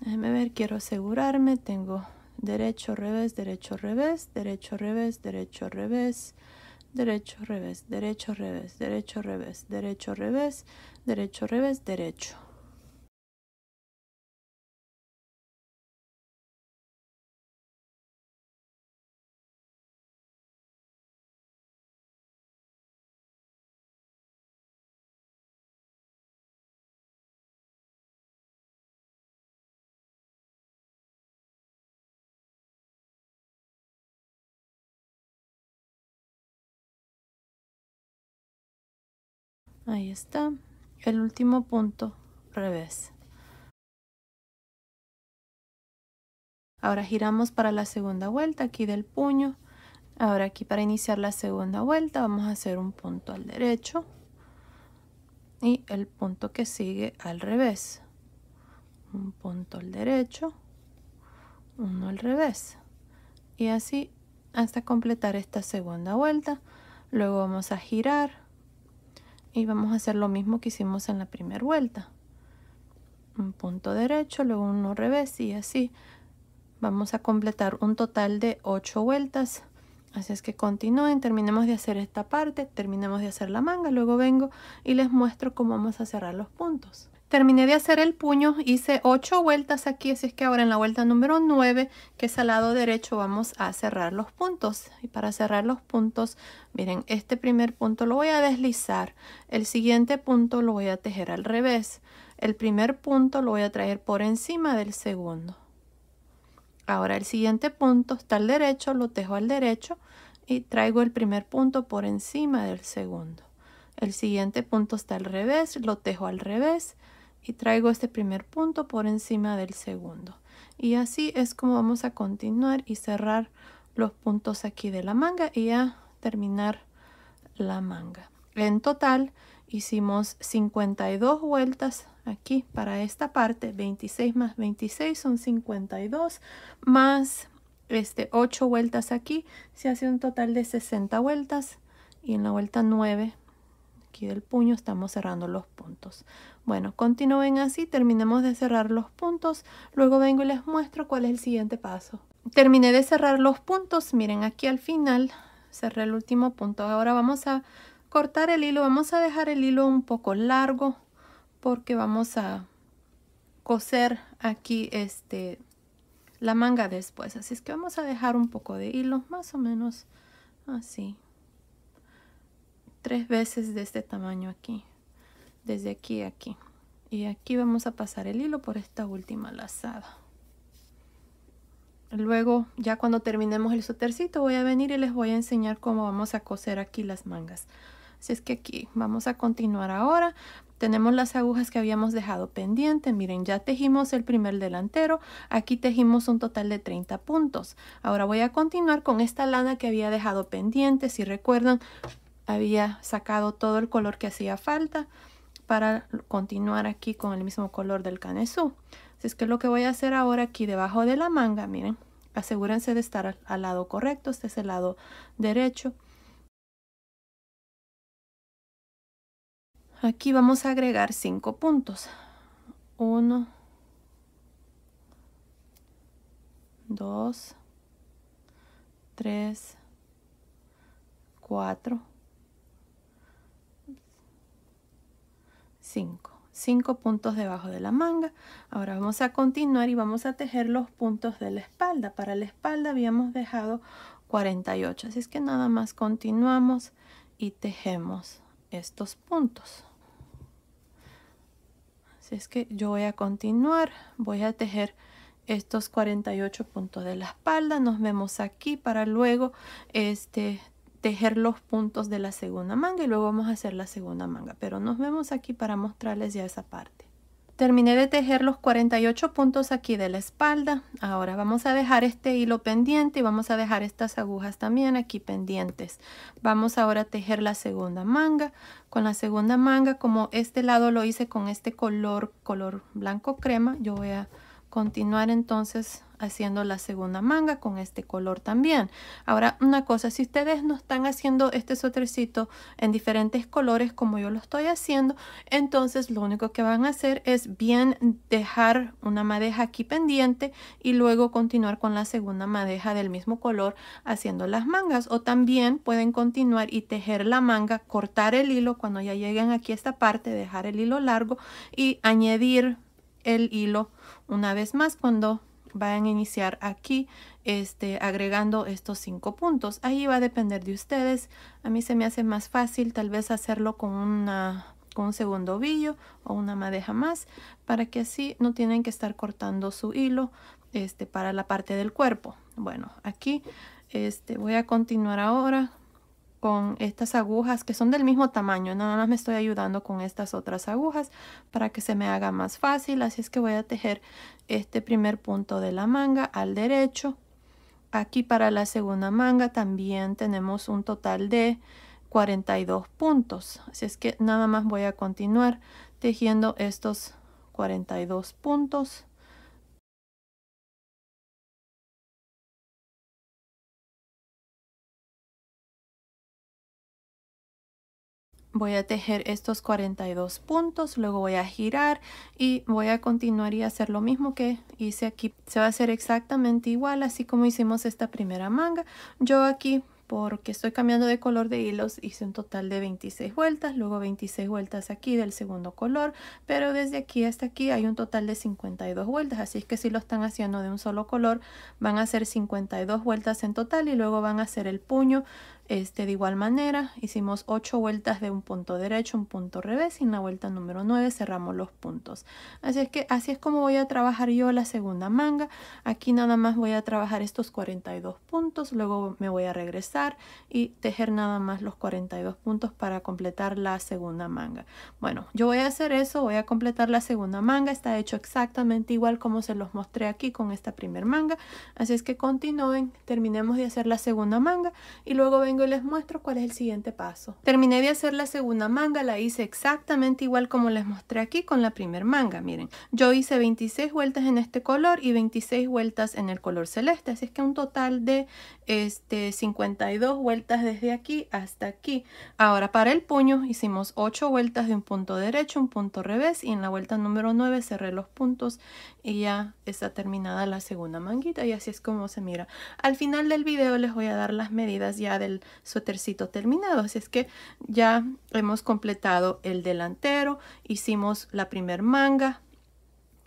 déjeme ver quiero asegurarme tengo derecho revés derecho revés derecho revés derecho revés derecho revés derecho revés derecho revés derecho revés derecho revés derecho Ahí está. El último punto, revés. Ahora giramos para la segunda vuelta aquí del puño. Ahora aquí para iniciar la segunda vuelta vamos a hacer un punto al derecho y el punto que sigue al revés. Un punto al derecho, uno al revés. Y así hasta completar esta segunda vuelta. Luego vamos a girar y vamos a hacer lo mismo que hicimos en la primera vuelta un punto derecho luego uno revés y así vamos a completar un total de 8 vueltas así es que continúen terminemos de hacer esta parte terminemos de hacer la manga luego vengo y les muestro cómo vamos a cerrar los puntos Terminé de hacer el puño, hice 8 vueltas aquí, así es que ahora en la vuelta número 9, que es al lado derecho, vamos a cerrar los puntos. Y para cerrar los puntos, miren, este primer punto lo voy a deslizar, el siguiente punto lo voy a tejer al revés, el primer punto lo voy a traer por encima del segundo. Ahora el siguiente punto está al derecho, lo tejo al derecho y traigo el primer punto por encima del segundo. El siguiente punto está al revés, lo tejo al revés, y traigo este primer punto por encima del segundo. Y así es como vamos a continuar y cerrar los puntos aquí de la manga y a terminar la manga. En total hicimos 52 vueltas aquí para esta parte, 26 más 26 son 52, más este 8 vueltas aquí, se hace un total de 60 vueltas y en la vuelta 9 aquí del puño estamos cerrando los puntos. Bueno, continúen así, terminemos de cerrar los puntos, luego vengo y les muestro cuál es el siguiente paso. Terminé de cerrar los puntos, miren aquí al final, cerré el último punto. Ahora vamos a cortar el hilo, vamos a dejar el hilo un poco largo porque vamos a coser aquí este la manga después. Así es que vamos a dejar un poco de hilo, más o menos así. Tres veces de este tamaño aquí desde aquí aquí y aquí vamos a pasar el hilo por esta última lazada luego ya cuando terminemos el sotercito voy a venir y les voy a enseñar cómo vamos a coser aquí las mangas así es que aquí vamos a continuar ahora tenemos las agujas que habíamos dejado pendiente miren ya tejimos el primer delantero aquí tejimos un total de 30 puntos ahora voy a continuar con esta lana que había dejado pendiente si recuerdan había sacado todo el color que hacía falta para continuar aquí con el mismo color del canesú. Así es que lo que voy a hacer ahora aquí debajo de la manga, miren, asegúrense de estar al, lado correcto, este es el lado derecho. Aquí vamos a agregar 5 puntos. 1, 2, 3, 4, 5 puntos debajo de la manga ahora vamos a continuar y vamos a tejer los puntos de la espalda para la espalda habíamos dejado 48 así es que nada más continuamos y tejemos estos puntos así es que yo voy a continuar voy a tejer estos 48 puntos de la espalda nos vemos aquí para luego este tejer los puntos de la segunda manga y luego vamos a hacer la segunda manga pero nos vemos aquí para mostrarles ya esa parte terminé de tejer los 48 puntos aquí de la espalda ahora vamos a dejar este hilo pendiente y vamos a dejar estas agujas también aquí pendientes vamos ahora a tejer la segunda manga con la segunda manga como este lado lo hice con este color color blanco crema yo voy a continuar entonces haciendo la segunda manga con este color también. Ahora, una cosa, si ustedes no están haciendo este sotrecito en diferentes colores como yo lo estoy haciendo, entonces lo único que van a hacer es bien dejar una madeja aquí pendiente y luego continuar con la segunda madeja del mismo color haciendo las mangas. O también pueden continuar y tejer la manga, cortar el hilo cuando ya lleguen aquí a esta parte, dejar el hilo largo y añadir el hilo una vez más cuando vayan a iniciar aquí este agregando estos cinco puntos ahí va a depender de ustedes a mí se me hace más fácil tal vez hacerlo con una con un segundo ovillo o una madeja más para que así no tienen que estar cortando su hilo este para la parte del cuerpo bueno aquí este voy a continuar ahora con estas agujas que son del mismo tamaño nada más me estoy ayudando con estas otras agujas para que se me haga más fácil así es que voy a tejer este primer punto de la manga al derecho aquí para la segunda manga también tenemos un total de 42 puntos así es que nada más voy a continuar tejiendo estos 42 puntos voy a tejer estos 42 puntos luego voy a girar y voy a continuar y hacer lo mismo que hice aquí se va a hacer exactamente igual así como hicimos esta primera manga yo aquí porque estoy cambiando de color de hilos hice un total de 26 vueltas luego 26 vueltas aquí del segundo color pero desde aquí hasta aquí hay un total de 52 vueltas así es que si lo están haciendo de un solo color van a hacer 52 vueltas en total y luego van a hacer el puño este, de igual manera, hicimos 8 vueltas de un punto derecho, un punto revés y en la vuelta número 9 cerramos los puntos. Así es que así es como voy a trabajar yo la segunda manga. Aquí nada más voy a trabajar estos 42 puntos, luego me voy a regresar y tejer nada más los 42 puntos para completar la segunda manga. Bueno, yo voy a hacer eso, voy a completar la segunda manga. Está hecho exactamente igual como se los mostré aquí con esta primer manga. Así es que continúen, terminemos de hacer la segunda manga y luego ven y les muestro cuál es el siguiente paso. Terminé de hacer la segunda manga, la hice exactamente igual como les mostré aquí con la primer manga, miren. Yo hice 26 vueltas en este color y 26 vueltas en el color celeste, así es que un total de este, 52 vueltas desde aquí hasta aquí. Ahora para el puño hicimos 8 vueltas de un punto derecho, un punto revés y en la vuelta número 9 cerré los puntos y ya está terminada la segunda manguita y así es como se mira. Al final del video les voy a dar las medidas ya del tercito terminado. Así es que ya hemos completado el delantero, hicimos la primer manga,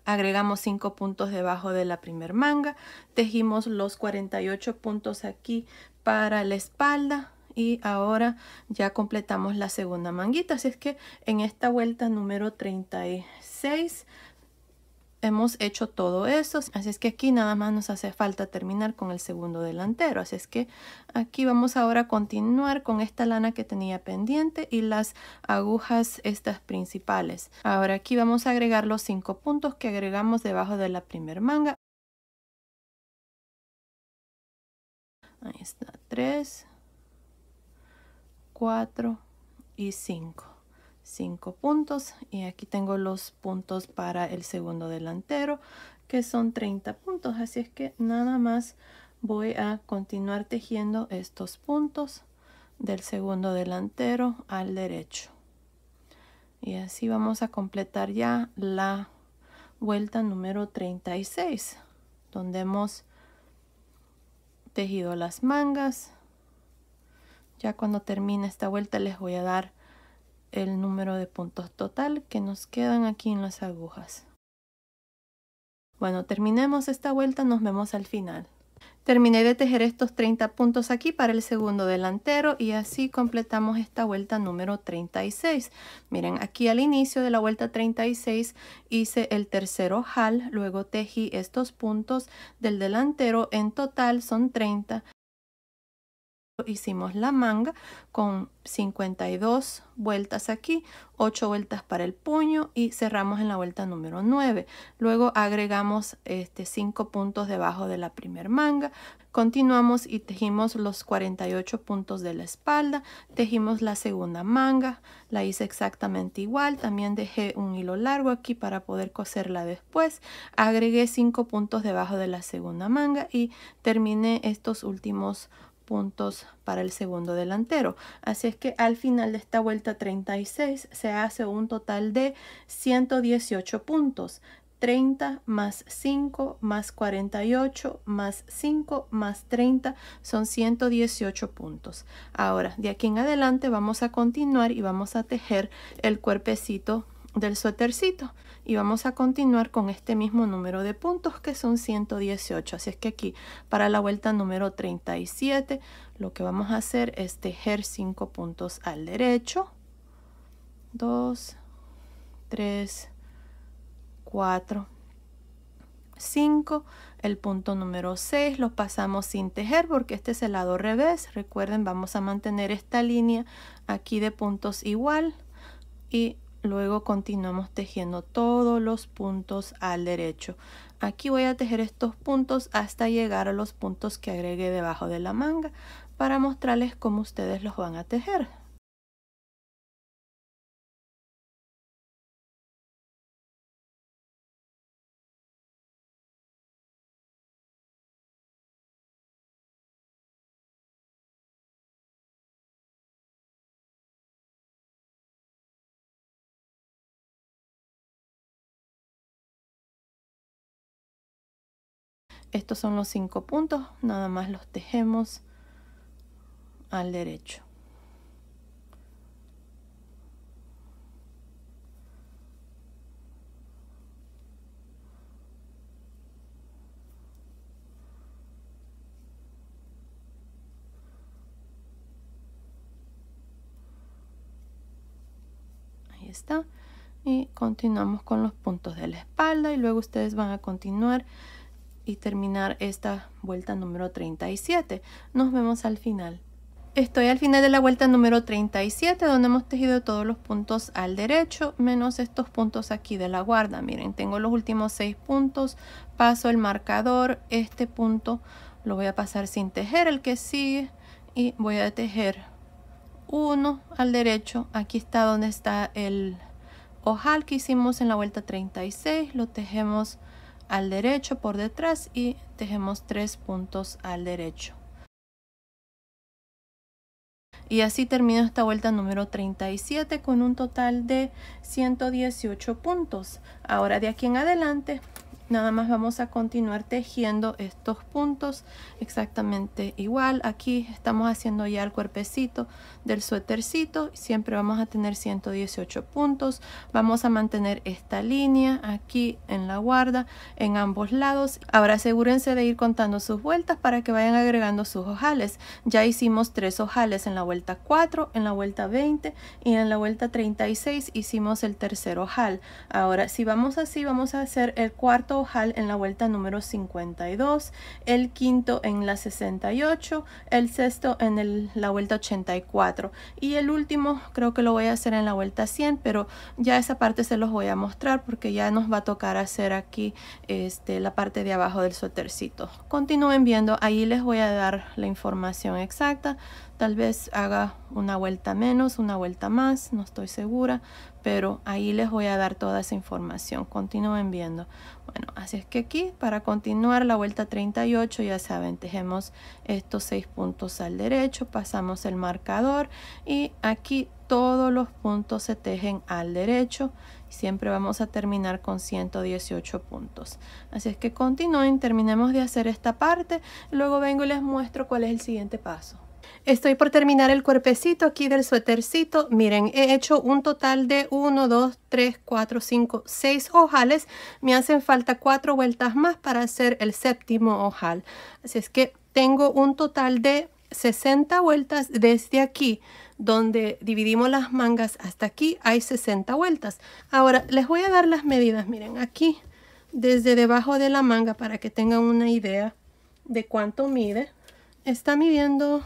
agregamos 5 puntos debajo de la primer manga, tejimos los 48 puntos aquí para la espalda y ahora ya completamos la segunda manguita. Así es que en esta vuelta número 36 hemos hecho todo eso, así es que aquí nada más nos hace falta terminar con el segundo delantero, así es que aquí vamos ahora a continuar con esta lana que tenía pendiente y las agujas estas principales. Ahora aquí vamos a agregar los cinco puntos que agregamos debajo de la primer manga. Ahí está, 3, 4 y 5. 5 puntos y aquí tengo los puntos para el segundo delantero que son 30 puntos así es que nada más voy a continuar tejiendo estos puntos del segundo delantero al derecho y así vamos a completar ya la vuelta número 36 donde hemos tejido las mangas ya cuando termine esta vuelta les voy a dar el número de puntos total que nos quedan aquí en las agujas. Bueno, terminemos esta vuelta, nos vemos al final. Terminé de tejer estos 30 puntos aquí para el segundo delantero y así completamos esta vuelta número 36. Miren, aquí al inicio de la vuelta 36 hice el tercer ojal, luego tejí estos puntos del delantero, en total son 30 hicimos la manga con 52 vueltas aquí, 8 vueltas para el puño y cerramos en la vuelta número 9. Luego agregamos este 5 puntos debajo de la primer manga. Continuamos y tejimos los 48 puntos de la espalda. Tejimos la segunda manga, la hice exactamente igual. También dejé un hilo largo aquí para poder coserla después. Agregué 5 puntos debajo de la segunda manga y terminé estos últimos puntos para el segundo delantero. Así es que al final de esta vuelta 36 se hace un total de 118 puntos. 30 más 5 más 48 más 5 más 30 son 118 puntos. Ahora, de aquí en adelante vamos a continuar y vamos a tejer el cuerpecito del suétercito y vamos a continuar con este mismo número de puntos que son 118 así es que aquí para la vuelta número 37 lo que vamos a hacer es tejer 5 puntos al derecho 2 3 4 5 el punto número 6 lo pasamos sin tejer porque este es el lado revés recuerden vamos a mantener esta línea aquí de puntos igual y luego continuamos tejiendo todos los puntos al derecho aquí voy a tejer estos puntos hasta llegar a los puntos que agregué debajo de la manga para mostrarles cómo ustedes los van a tejer Estos son los cinco puntos, nada más los tejemos al derecho. Ahí está y continuamos con los puntos de la espalda y luego ustedes van a continuar y terminar esta vuelta número 37. Nos vemos al final. Estoy al final de la vuelta número 37 donde hemos tejido todos los puntos al derecho menos estos puntos aquí de la guarda. Miren, tengo los últimos 6 puntos, paso el marcador, este punto lo voy a pasar sin tejer, el que sigue y voy a tejer uno al derecho. Aquí está donde está el ojal que hicimos en la vuelta 36, lo tejemos al derecho por detrás y tejemos tres puntos al derecho. Y así termino esta vuelta número 37 con un total de 118 puntos. Ahora de aquí en adelante nada más vamos a continuar tejiendo estos puntos exactamente igual aquí estamos haciendo ya el cuerpecito del suétercito siempre vamos a tener 118 puntos vamos a mantener esta línea aquí en la guarda en ambos lados ahora asegúrense de ir contando sus vueltas para que vayan agregando sus ojales ya hicimos tres ojales en la vuelta 4 en la vuelta 20 y en la vuelta 36 hicimos el tercer ojal ahora si vamos así vamos a hacer el cuarto ojal en la vuelta número 52, el quinto en la 68, el sexto en la vuelta 84 y el último creo que lo voy a hacer en la vuelta 100, pero ya esa parte se los voy a mostrar porque ya nos va a tocar hacer aquí este, la parte de abajo del sotercito Continúen viendo, ahí les voy a dar la información exacta, tal vez haga una vuelta menos, una vuelta más, no estoy segura, pero ahí les voy a dar toda esa información. Continúen viendo. Bueno, así es que aquí para continuar la vuelta 38, ya saben, tejemos estos seis puntos al derecho, pasamos el marcador y aquí todos los puntos se tejen al derecho. Siempre vamos a terminar con 118 puntos. Así es que continúen, terminemos de hacer esta parte, luego vengo y les muestro cuál es el siguiente paso. Estoy por terminar el cuerpecito aquí del suétercito. Miren, he hecho un total de 1, 2, 3, 4, 5, 6 ojales. Me hacen falta 4 vueltas más para hacer el séptimo ojal. Así es que tengo un total de 60 vueltas desde aquí donde dividimos las mangas hasta aquí hay 60 vueltas ahora les voy a dar las medidas miren aquí desde debajo de la manga para que tengan una idea de cuánto mide está midiendo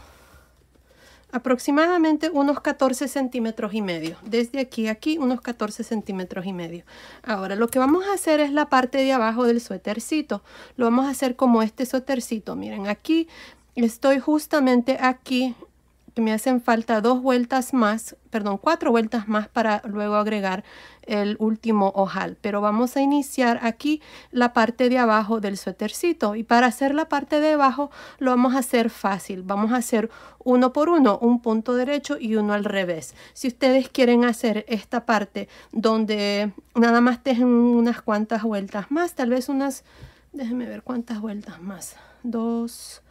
aproximadamente unos 14 centímetros y medio desde aquí aquí unos 14 centímetros y medio ahora lo que vamos a hacer es la parte de abajo del suétercito lo vamos a hacer como este suétercito miren aquí estoy justamente aquí que me hacen falta dos vueltas más, perdón, cuatro vueltas más para luego agregar el último ojal. Pero vamos a iniciar aquí la parte de abajo del suétercito. Y para hacer la parte de abajo lo vamos a hacer fácil. Vamos a hacer uno por uno, un punto derecho y uno al revés. Si ustedes quieren hacer esta parte donde nada más dejen unas cuantas vueltas más, tal vez unas, déjenme ver cuántas vueltas más. Dos,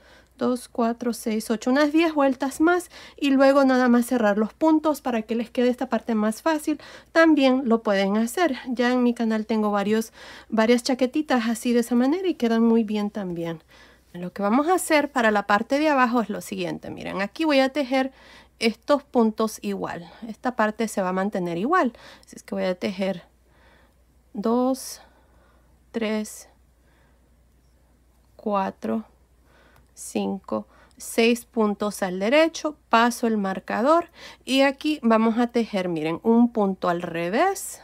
2, 4, 6, 8, unas 10 vueltas más y luego nada más cerrar los puntos para que les quede esta parte más fácil, también lo pueden hacer. Ya en mi canal tengo varios, varias chaquetitas así de esa manera y quedan muy bien también. Lo que vamos a hacer para la parte de abajo es lo siguiente, miren, aquí voy a tejer estos puntos igual. Esta parte se va a mantener igual, así es que voy a tejer 2, 3, 4, 5, 6 puntos al derecho, paso el marcador y aquí vamos a tejer, miren, un punto al revés,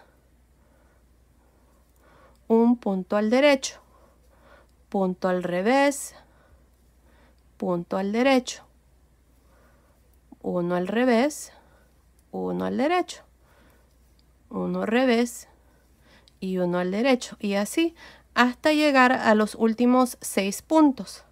un punto al derecho, punto al revés, punto al derecho, uno al revés, uno al derecho, uno al revés y uno al derecho y así hasta llegar a los últimos seis puntos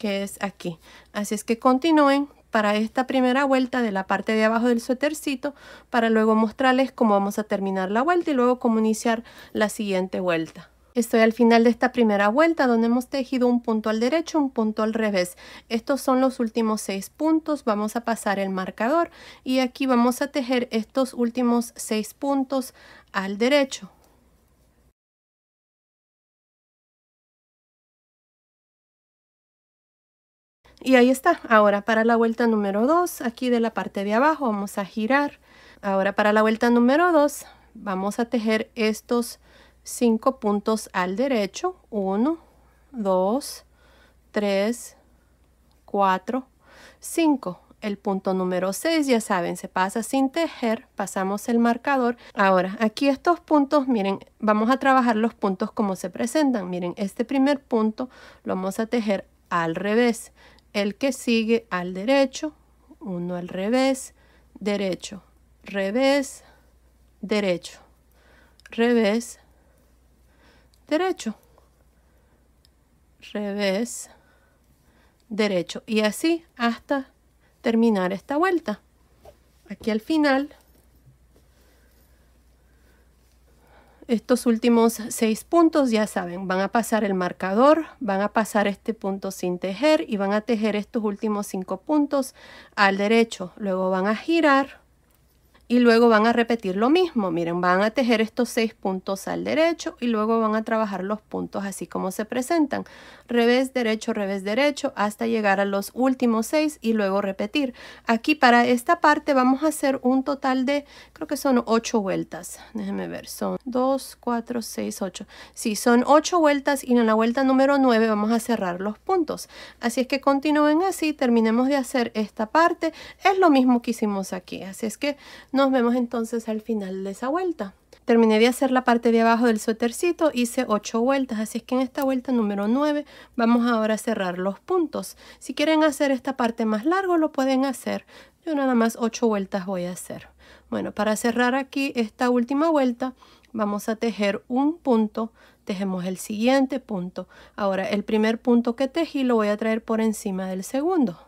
que es aquí. Así es que continúen para esta primera vuelta de la parte de abajo del suétercito para luego mostrarles cómo vamos a terminar la vuelta y luego cómo iniciar la siguiente vuelta. Estoy al final de esta primera vuelta donde hemos tejido un punto al derecho, un punto al revés. Estos son los últimos seis puntos. Vamos a pasar el marcador y aquí vamos a tejer estos últimos seis puntos al derecho. y ahí está. Ahora para la vuelta número 2, aquí de la parte de abajo vamos a girar. Ahora para la vuelta número 2 vamos a tejer estos 5 puntos al derecho. 1, 2, 3, 4, 5. El punto número 6, ya saben, se pasa sin tejer, pasamos el marcador. Ahora, aquí estos puntos, miren, vamos a trabajar los puntos como se presentan. Miren, este primer punto lo vamos a tejer al revés el que sigue al derecho, uno al revés, derecho, revés, derecho, revés, derecho, revés, derecho. Y así hasta terminar esta vuelta. Aquí al final estos últimos seis puntos, ya saben, van a pasar el marcador, van a pasar este punto sin tejer y van a tejer estos últimos cinco puntos al derecho. Luego van a girar y luego van a repetir lo mismo. Miren, van a tejer estos seis puntos al derecho y luego van a trabajar los puntos así como se presentan. Revés, derecho, revés, derecho, hasta llegar a los últimos seis y luego repetir. Aquí para esta parte vamos a hacer un total de, creo que son ocho vueltas. Déjenme ver, son dos, cuatro, seis, ocho. Sí, son ocho vueltas y en la vuelta número nueve vamos a cerrar los puntos. Así es que continúen así, terminemos de hacer esta parte. Es lo mismo que hicimos aquí, así es que nos vemos entonces al final de esa vuelta. Terminé de hacer la parte de abajo del suétercito, hice 8 vueltas, así es que en esta vuelta número 9 vamos ahora a cerrar los puntos. Si quieren hacer esta parte más largo lo pueden hacer, yo nada más 8 vueltas voy a hacer. Bueno, para cerrar aquí esta última vuelta vamos a tejer un punto, tejemos el siguiente punto. Ahora el primer punto que tejí lo voy a traer por encima del segundo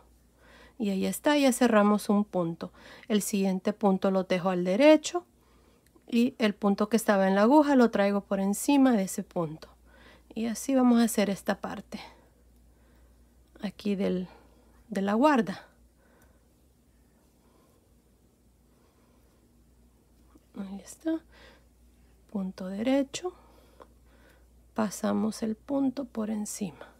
y ahí está, ya cerramos un punto. El siguiente punto lo dejo al derecho y el punto que estaba en la aguja lo traigo por encima de ese punto. Y así vamos a hacer esta parte aquí del, de la guarda. Ahí está, punto derecho, pasamos el punto por encima.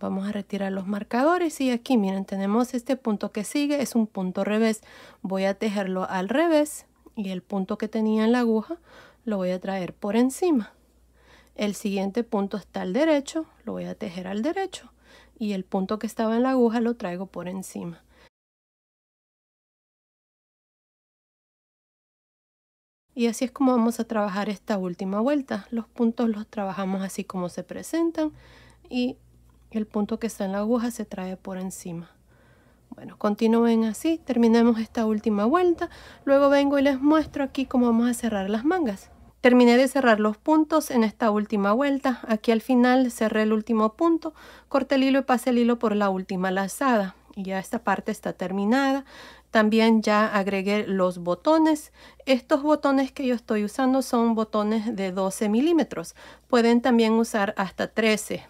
Vamos a retirar los marcadores y aquí miren tenemos este punto que sigue, es un punto revés. Voy a tejerlo al revés y el punto que tenía en la aguja lo voy a traer por encima. El siguiente punto está al derecho, lo voy a tejer al derecho y el punto que estaba en la aguja lo traigo por encima. Y así es como vamos a trabajar esta última vuelta. Los puntos los trabajamos así como se presentan y el punto que está en la aguja se trae por encima. Bueno, continúen así, terminemos esta última vuelta, luego vengo y les muestro aquí cómo vamos a cerrar las mangas. Terminé de cerrar los puntos en esta última vuelta, aquí al final cerré el último punto, corté el hilo y pase el hilo por la última lazada. Y ya esta parte está terminada, también ya agregué los botones. Estos botones que yo estoy usando son botones de 12 milímetros. Pueden también usar hasta 13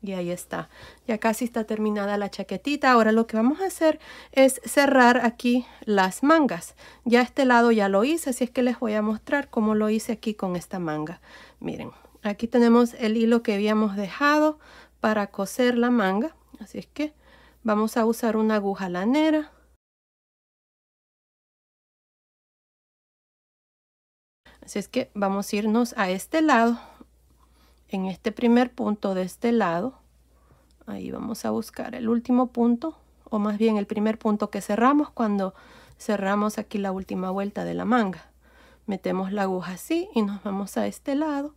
y ahí está. Ya casi está terminada la chaquetita. Ahora lo que vamos a hacer es cerrar aquí las mangas. Ya este lado ya lo hice, así es que les voy a mostrar cómo lo hice aquí con esta manga. Miren, aquí tenemos el hilo que habíamos dejado para coser la manga. Así es que vamos a usar una aguja lanera. Así es que vamos a irnos a este lado en este primer punto de este lado, ahí vamos a buscar el último punto, o más bien el primer punto que cerramos cuando cerramos aquí la última vuelta de la manga. Metemos la aguja así y nos vamos a este lado,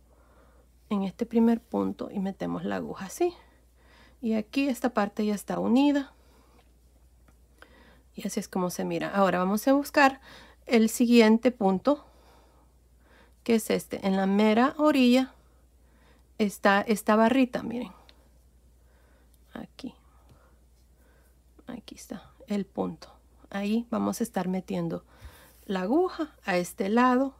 en este primer punto, y metemos la aguja así. Y aquí esta parte ya está unida. Y así es como se mira. Ahora vamos a buscar el siguiente punto, que es este, en la mera orilla está esta barrita, miren. Aquí. Aquí está el punto. Ahí vamos a estar metiendo la aguja a este lado.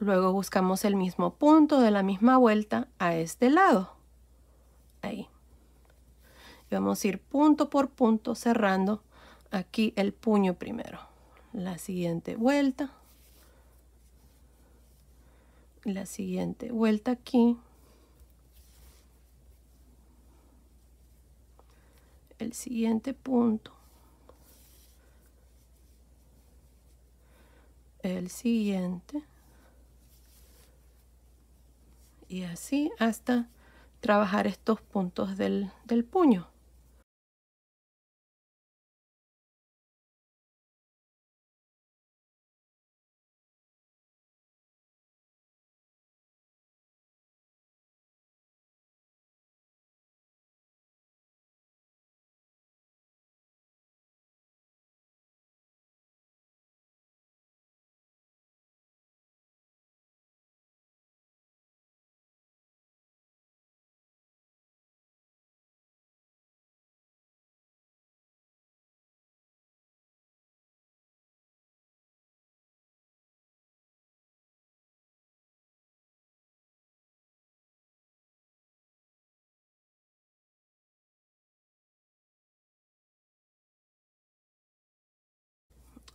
Luego buscamos el mismo punto de la misma vuelta a este lado. Ahí. Y vamos a ir punto por punto cerrando aquí el puño primero. La siguiente vuelta. La siguiente vuelta aquí. el siguiente punto el siguiente y así hasta trabajar estos puntos del, del puño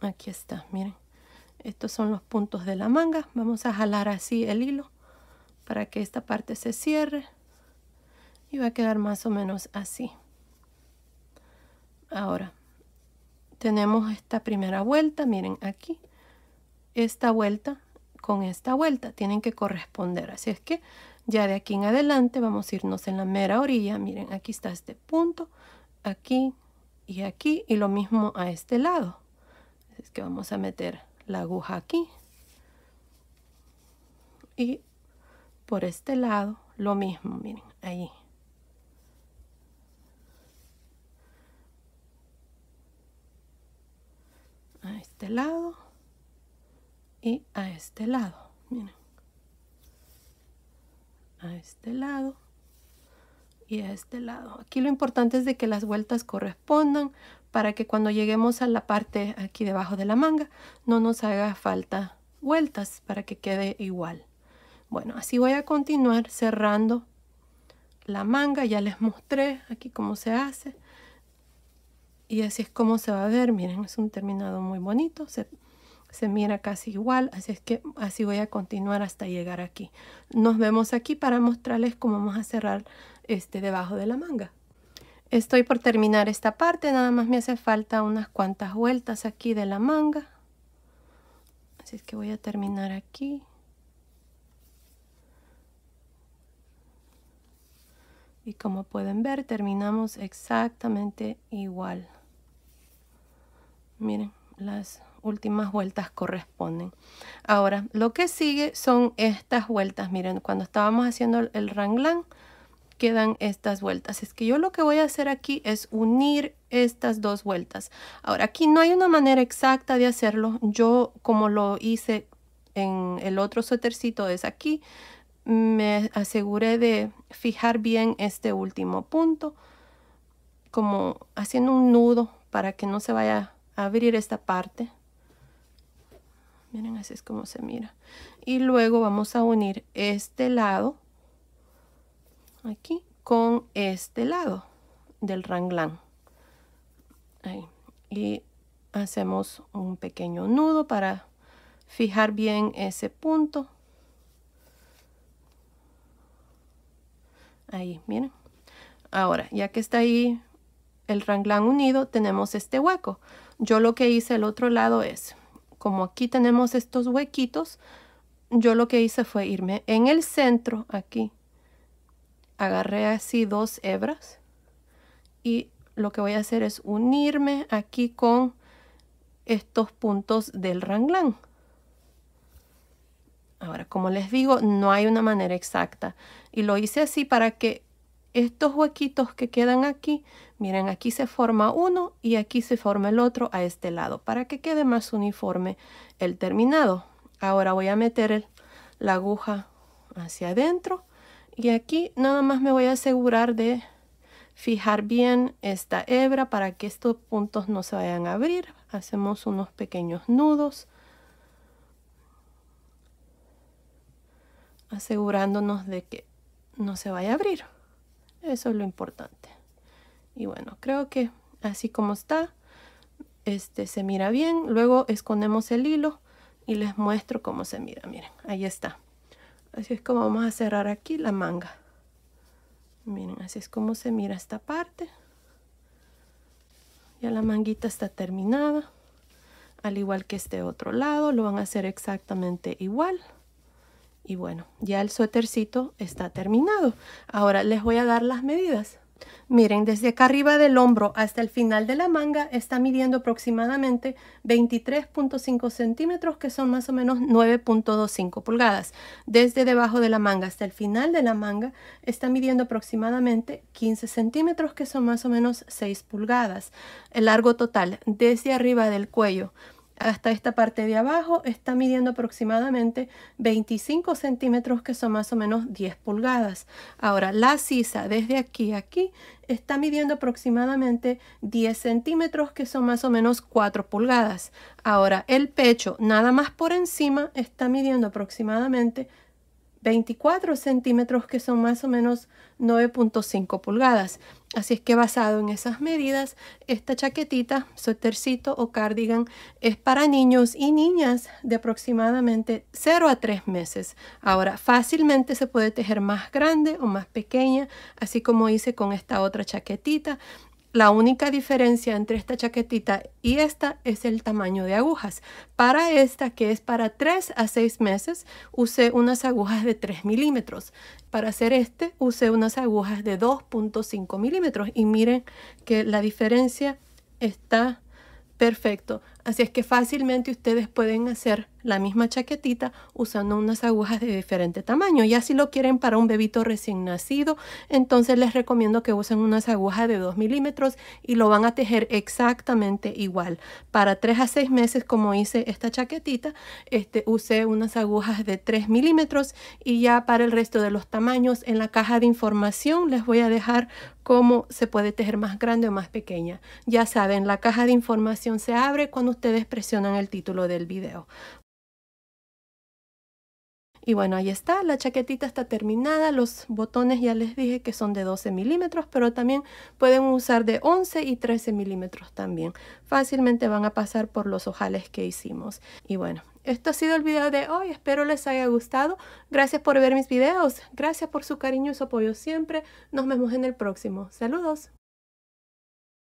aquí está miren estos son los puntos de la manga vamos a jalar así el hilo para que esta parte se cierre y va a quedar más o menos así ahora tenemos esta primera vuelta miren aquí esta vuelta con esta vuelta tienen que corresponder así es que ya de aquí en adelante vamos a irnos en la mera orilla miren aquí está este punto aquí y aquí y lo mismo a este lado es que vamos a meter la aguja aquí y por este lado lo mismo miren ahí a este lado y a este lado miren a este lado y a este lado aquí lo importante es de que las vueltas correspondan para que cuando lleguemos a la parte aquí debajo de la manga no nos haga falta vueltas para que quede igual. Bueno, así voy a continuar cerrando la manga. Ya les mostré aquí cómo se hace. Y así es como se va a ver. Miren, es un terminado muy bonito. Se, se mira casi igual. Así es que así voy a continuar hasta llegar aquí. Nos vemos aquí para mostrarles cómo vamos a cerrar este debajo de la manga. Estoy por terminar esta parte, nada más me hace falta unas cuantas vueltas aquí de la manga. Así es que voy a terminar aquí. Y como pueden ver, terminamos exactamente igual. Miren, las últimas vueltas corresponden. Ahora, lo que sigue son estas vueltas. Miren, cuando estábamos haciendo el ranglán, quedan estas vueltas. Es que yo lo que voy a hacer aquí es unir estas dos vueltas. Ahora, aquí no hay una manera exacta de hacerlo. Yo, como lo hice en el otro suétercito, es aquí. Me aseguré de fijar bien este último punto, como haciendo un nudo para que no se vaya a abrir esta parte. Miren, así es como se mira. Y luego vamos a unir este lado aquí con este lado del ranglán. Y hacemos un pequeño nudo para fijar bien ese punto. Ahí, miren. Ahora, ya que está ahí el ranglán unido, tenemos este hueco. Yo lo que hice el otro lado es, como aquí tenemos estos huequitos, yo lo que hice fue irme en el centro aquí agarré así dos hebras y lo que voy a hacer es unirme aquí con estos puntos del ranglán. Ahora, como les digo, no hay una manera exacta. Y lo hice así para que estos huequitos que quedan aquí, miren, aquí se forma uno y aquí se forma el otro a este lado, para que quede más uniforme el terminado. Ahora voy a meter la aguja hacia adentro y aquí nada más me voy a asegurar de fijar bien esta hebra para que estos puntos no se vayan a abrir hacemos unos pequeños nudos asegurándonos de que no se vaya a abrir eso es lo importante y bueno creo que así como está este se mira bien luego escondemos el hilo y les muestro cómo se mira miren ahí está así es como vamos a cerrar aquí la manga miren así es como se mira esta parte ya la manguita está terminada al igual que este otro lado lo van a hacer exactamente igual y bueno ya el suétercito está terminado ahora les voy a dar las medidas Miren, desde acá arriba del hombro hasta el final de la manga está midiendo aproximadamente 23.5 centímetros, que son más o menos 9.25 pulgadas. Desde debajo de la manga hasta el final de la manga está midiendo aproximadamente 15 centímetros, que son más o menos 6 pulgadas. El largo total desde arriba del cuello hasta esta parte de abajo está midiendo aproximadamente 25 centímetros que son más o menos 10 pulgadas ahora la sisa desde aquí aquí está midiendo aproximadamente 10 centímetros que son más o menos 4 pulgadas ahora el pecho nada más por encima está midiendo aproximadamente 24 centímetros que son más o menos 9.5 pulgadas Así es que basado en esas medidas, esta chaquetita, sotercito o cardigan es para niños y niñas de aproximadamente 0 a 3 meses. Ahora, fácilmente se puede tejer más grande o más pequeña, así como hice con esta otra chaquetita. La única diferencia entre esta chaquetita y esta es el tamaño de agujas. Para esta, que es para 3 a 6 meses, usé unas agujas de 3 milímetros. Para hacer este, usé unas agujas de 2.5 milímetros. Y miren que la diferencia está perfecto. Así es que fácilmente ustedes pueden hacer la misma chaquetita usando unas agujas de diferente tamaño. Ya si lo quieren para un bebito recién nacido, entonces les recomiendo que usen unas agujas de 2 milímetros y lo van a tejer exactamente igual. Para 3 a 6 meses, como hice esta chaquetita, este, usé unas agujas de 3 milímetros y ya para el resto de los tamaños en la caja de información les voy a dejar cómo se puede tejer más grande o más pequeña. Ya saben, la caja de información se abre cuando ustedes presionan el título del video. Y bueno, ahí está, la chaquetita está terminada, los botones ya les dije que son de 12 milímetros, pero también pueden usar de 11 y 13 milímetros también. Fácilmente van a pasar por los ojales que hicimos. Y bueno, esto ha sido el video de hoy, espero les haya gustado. Gracias por ver mis videos, gracias por su cariño y su apoyo siempre. Nos vemos en el próximo. Saludos.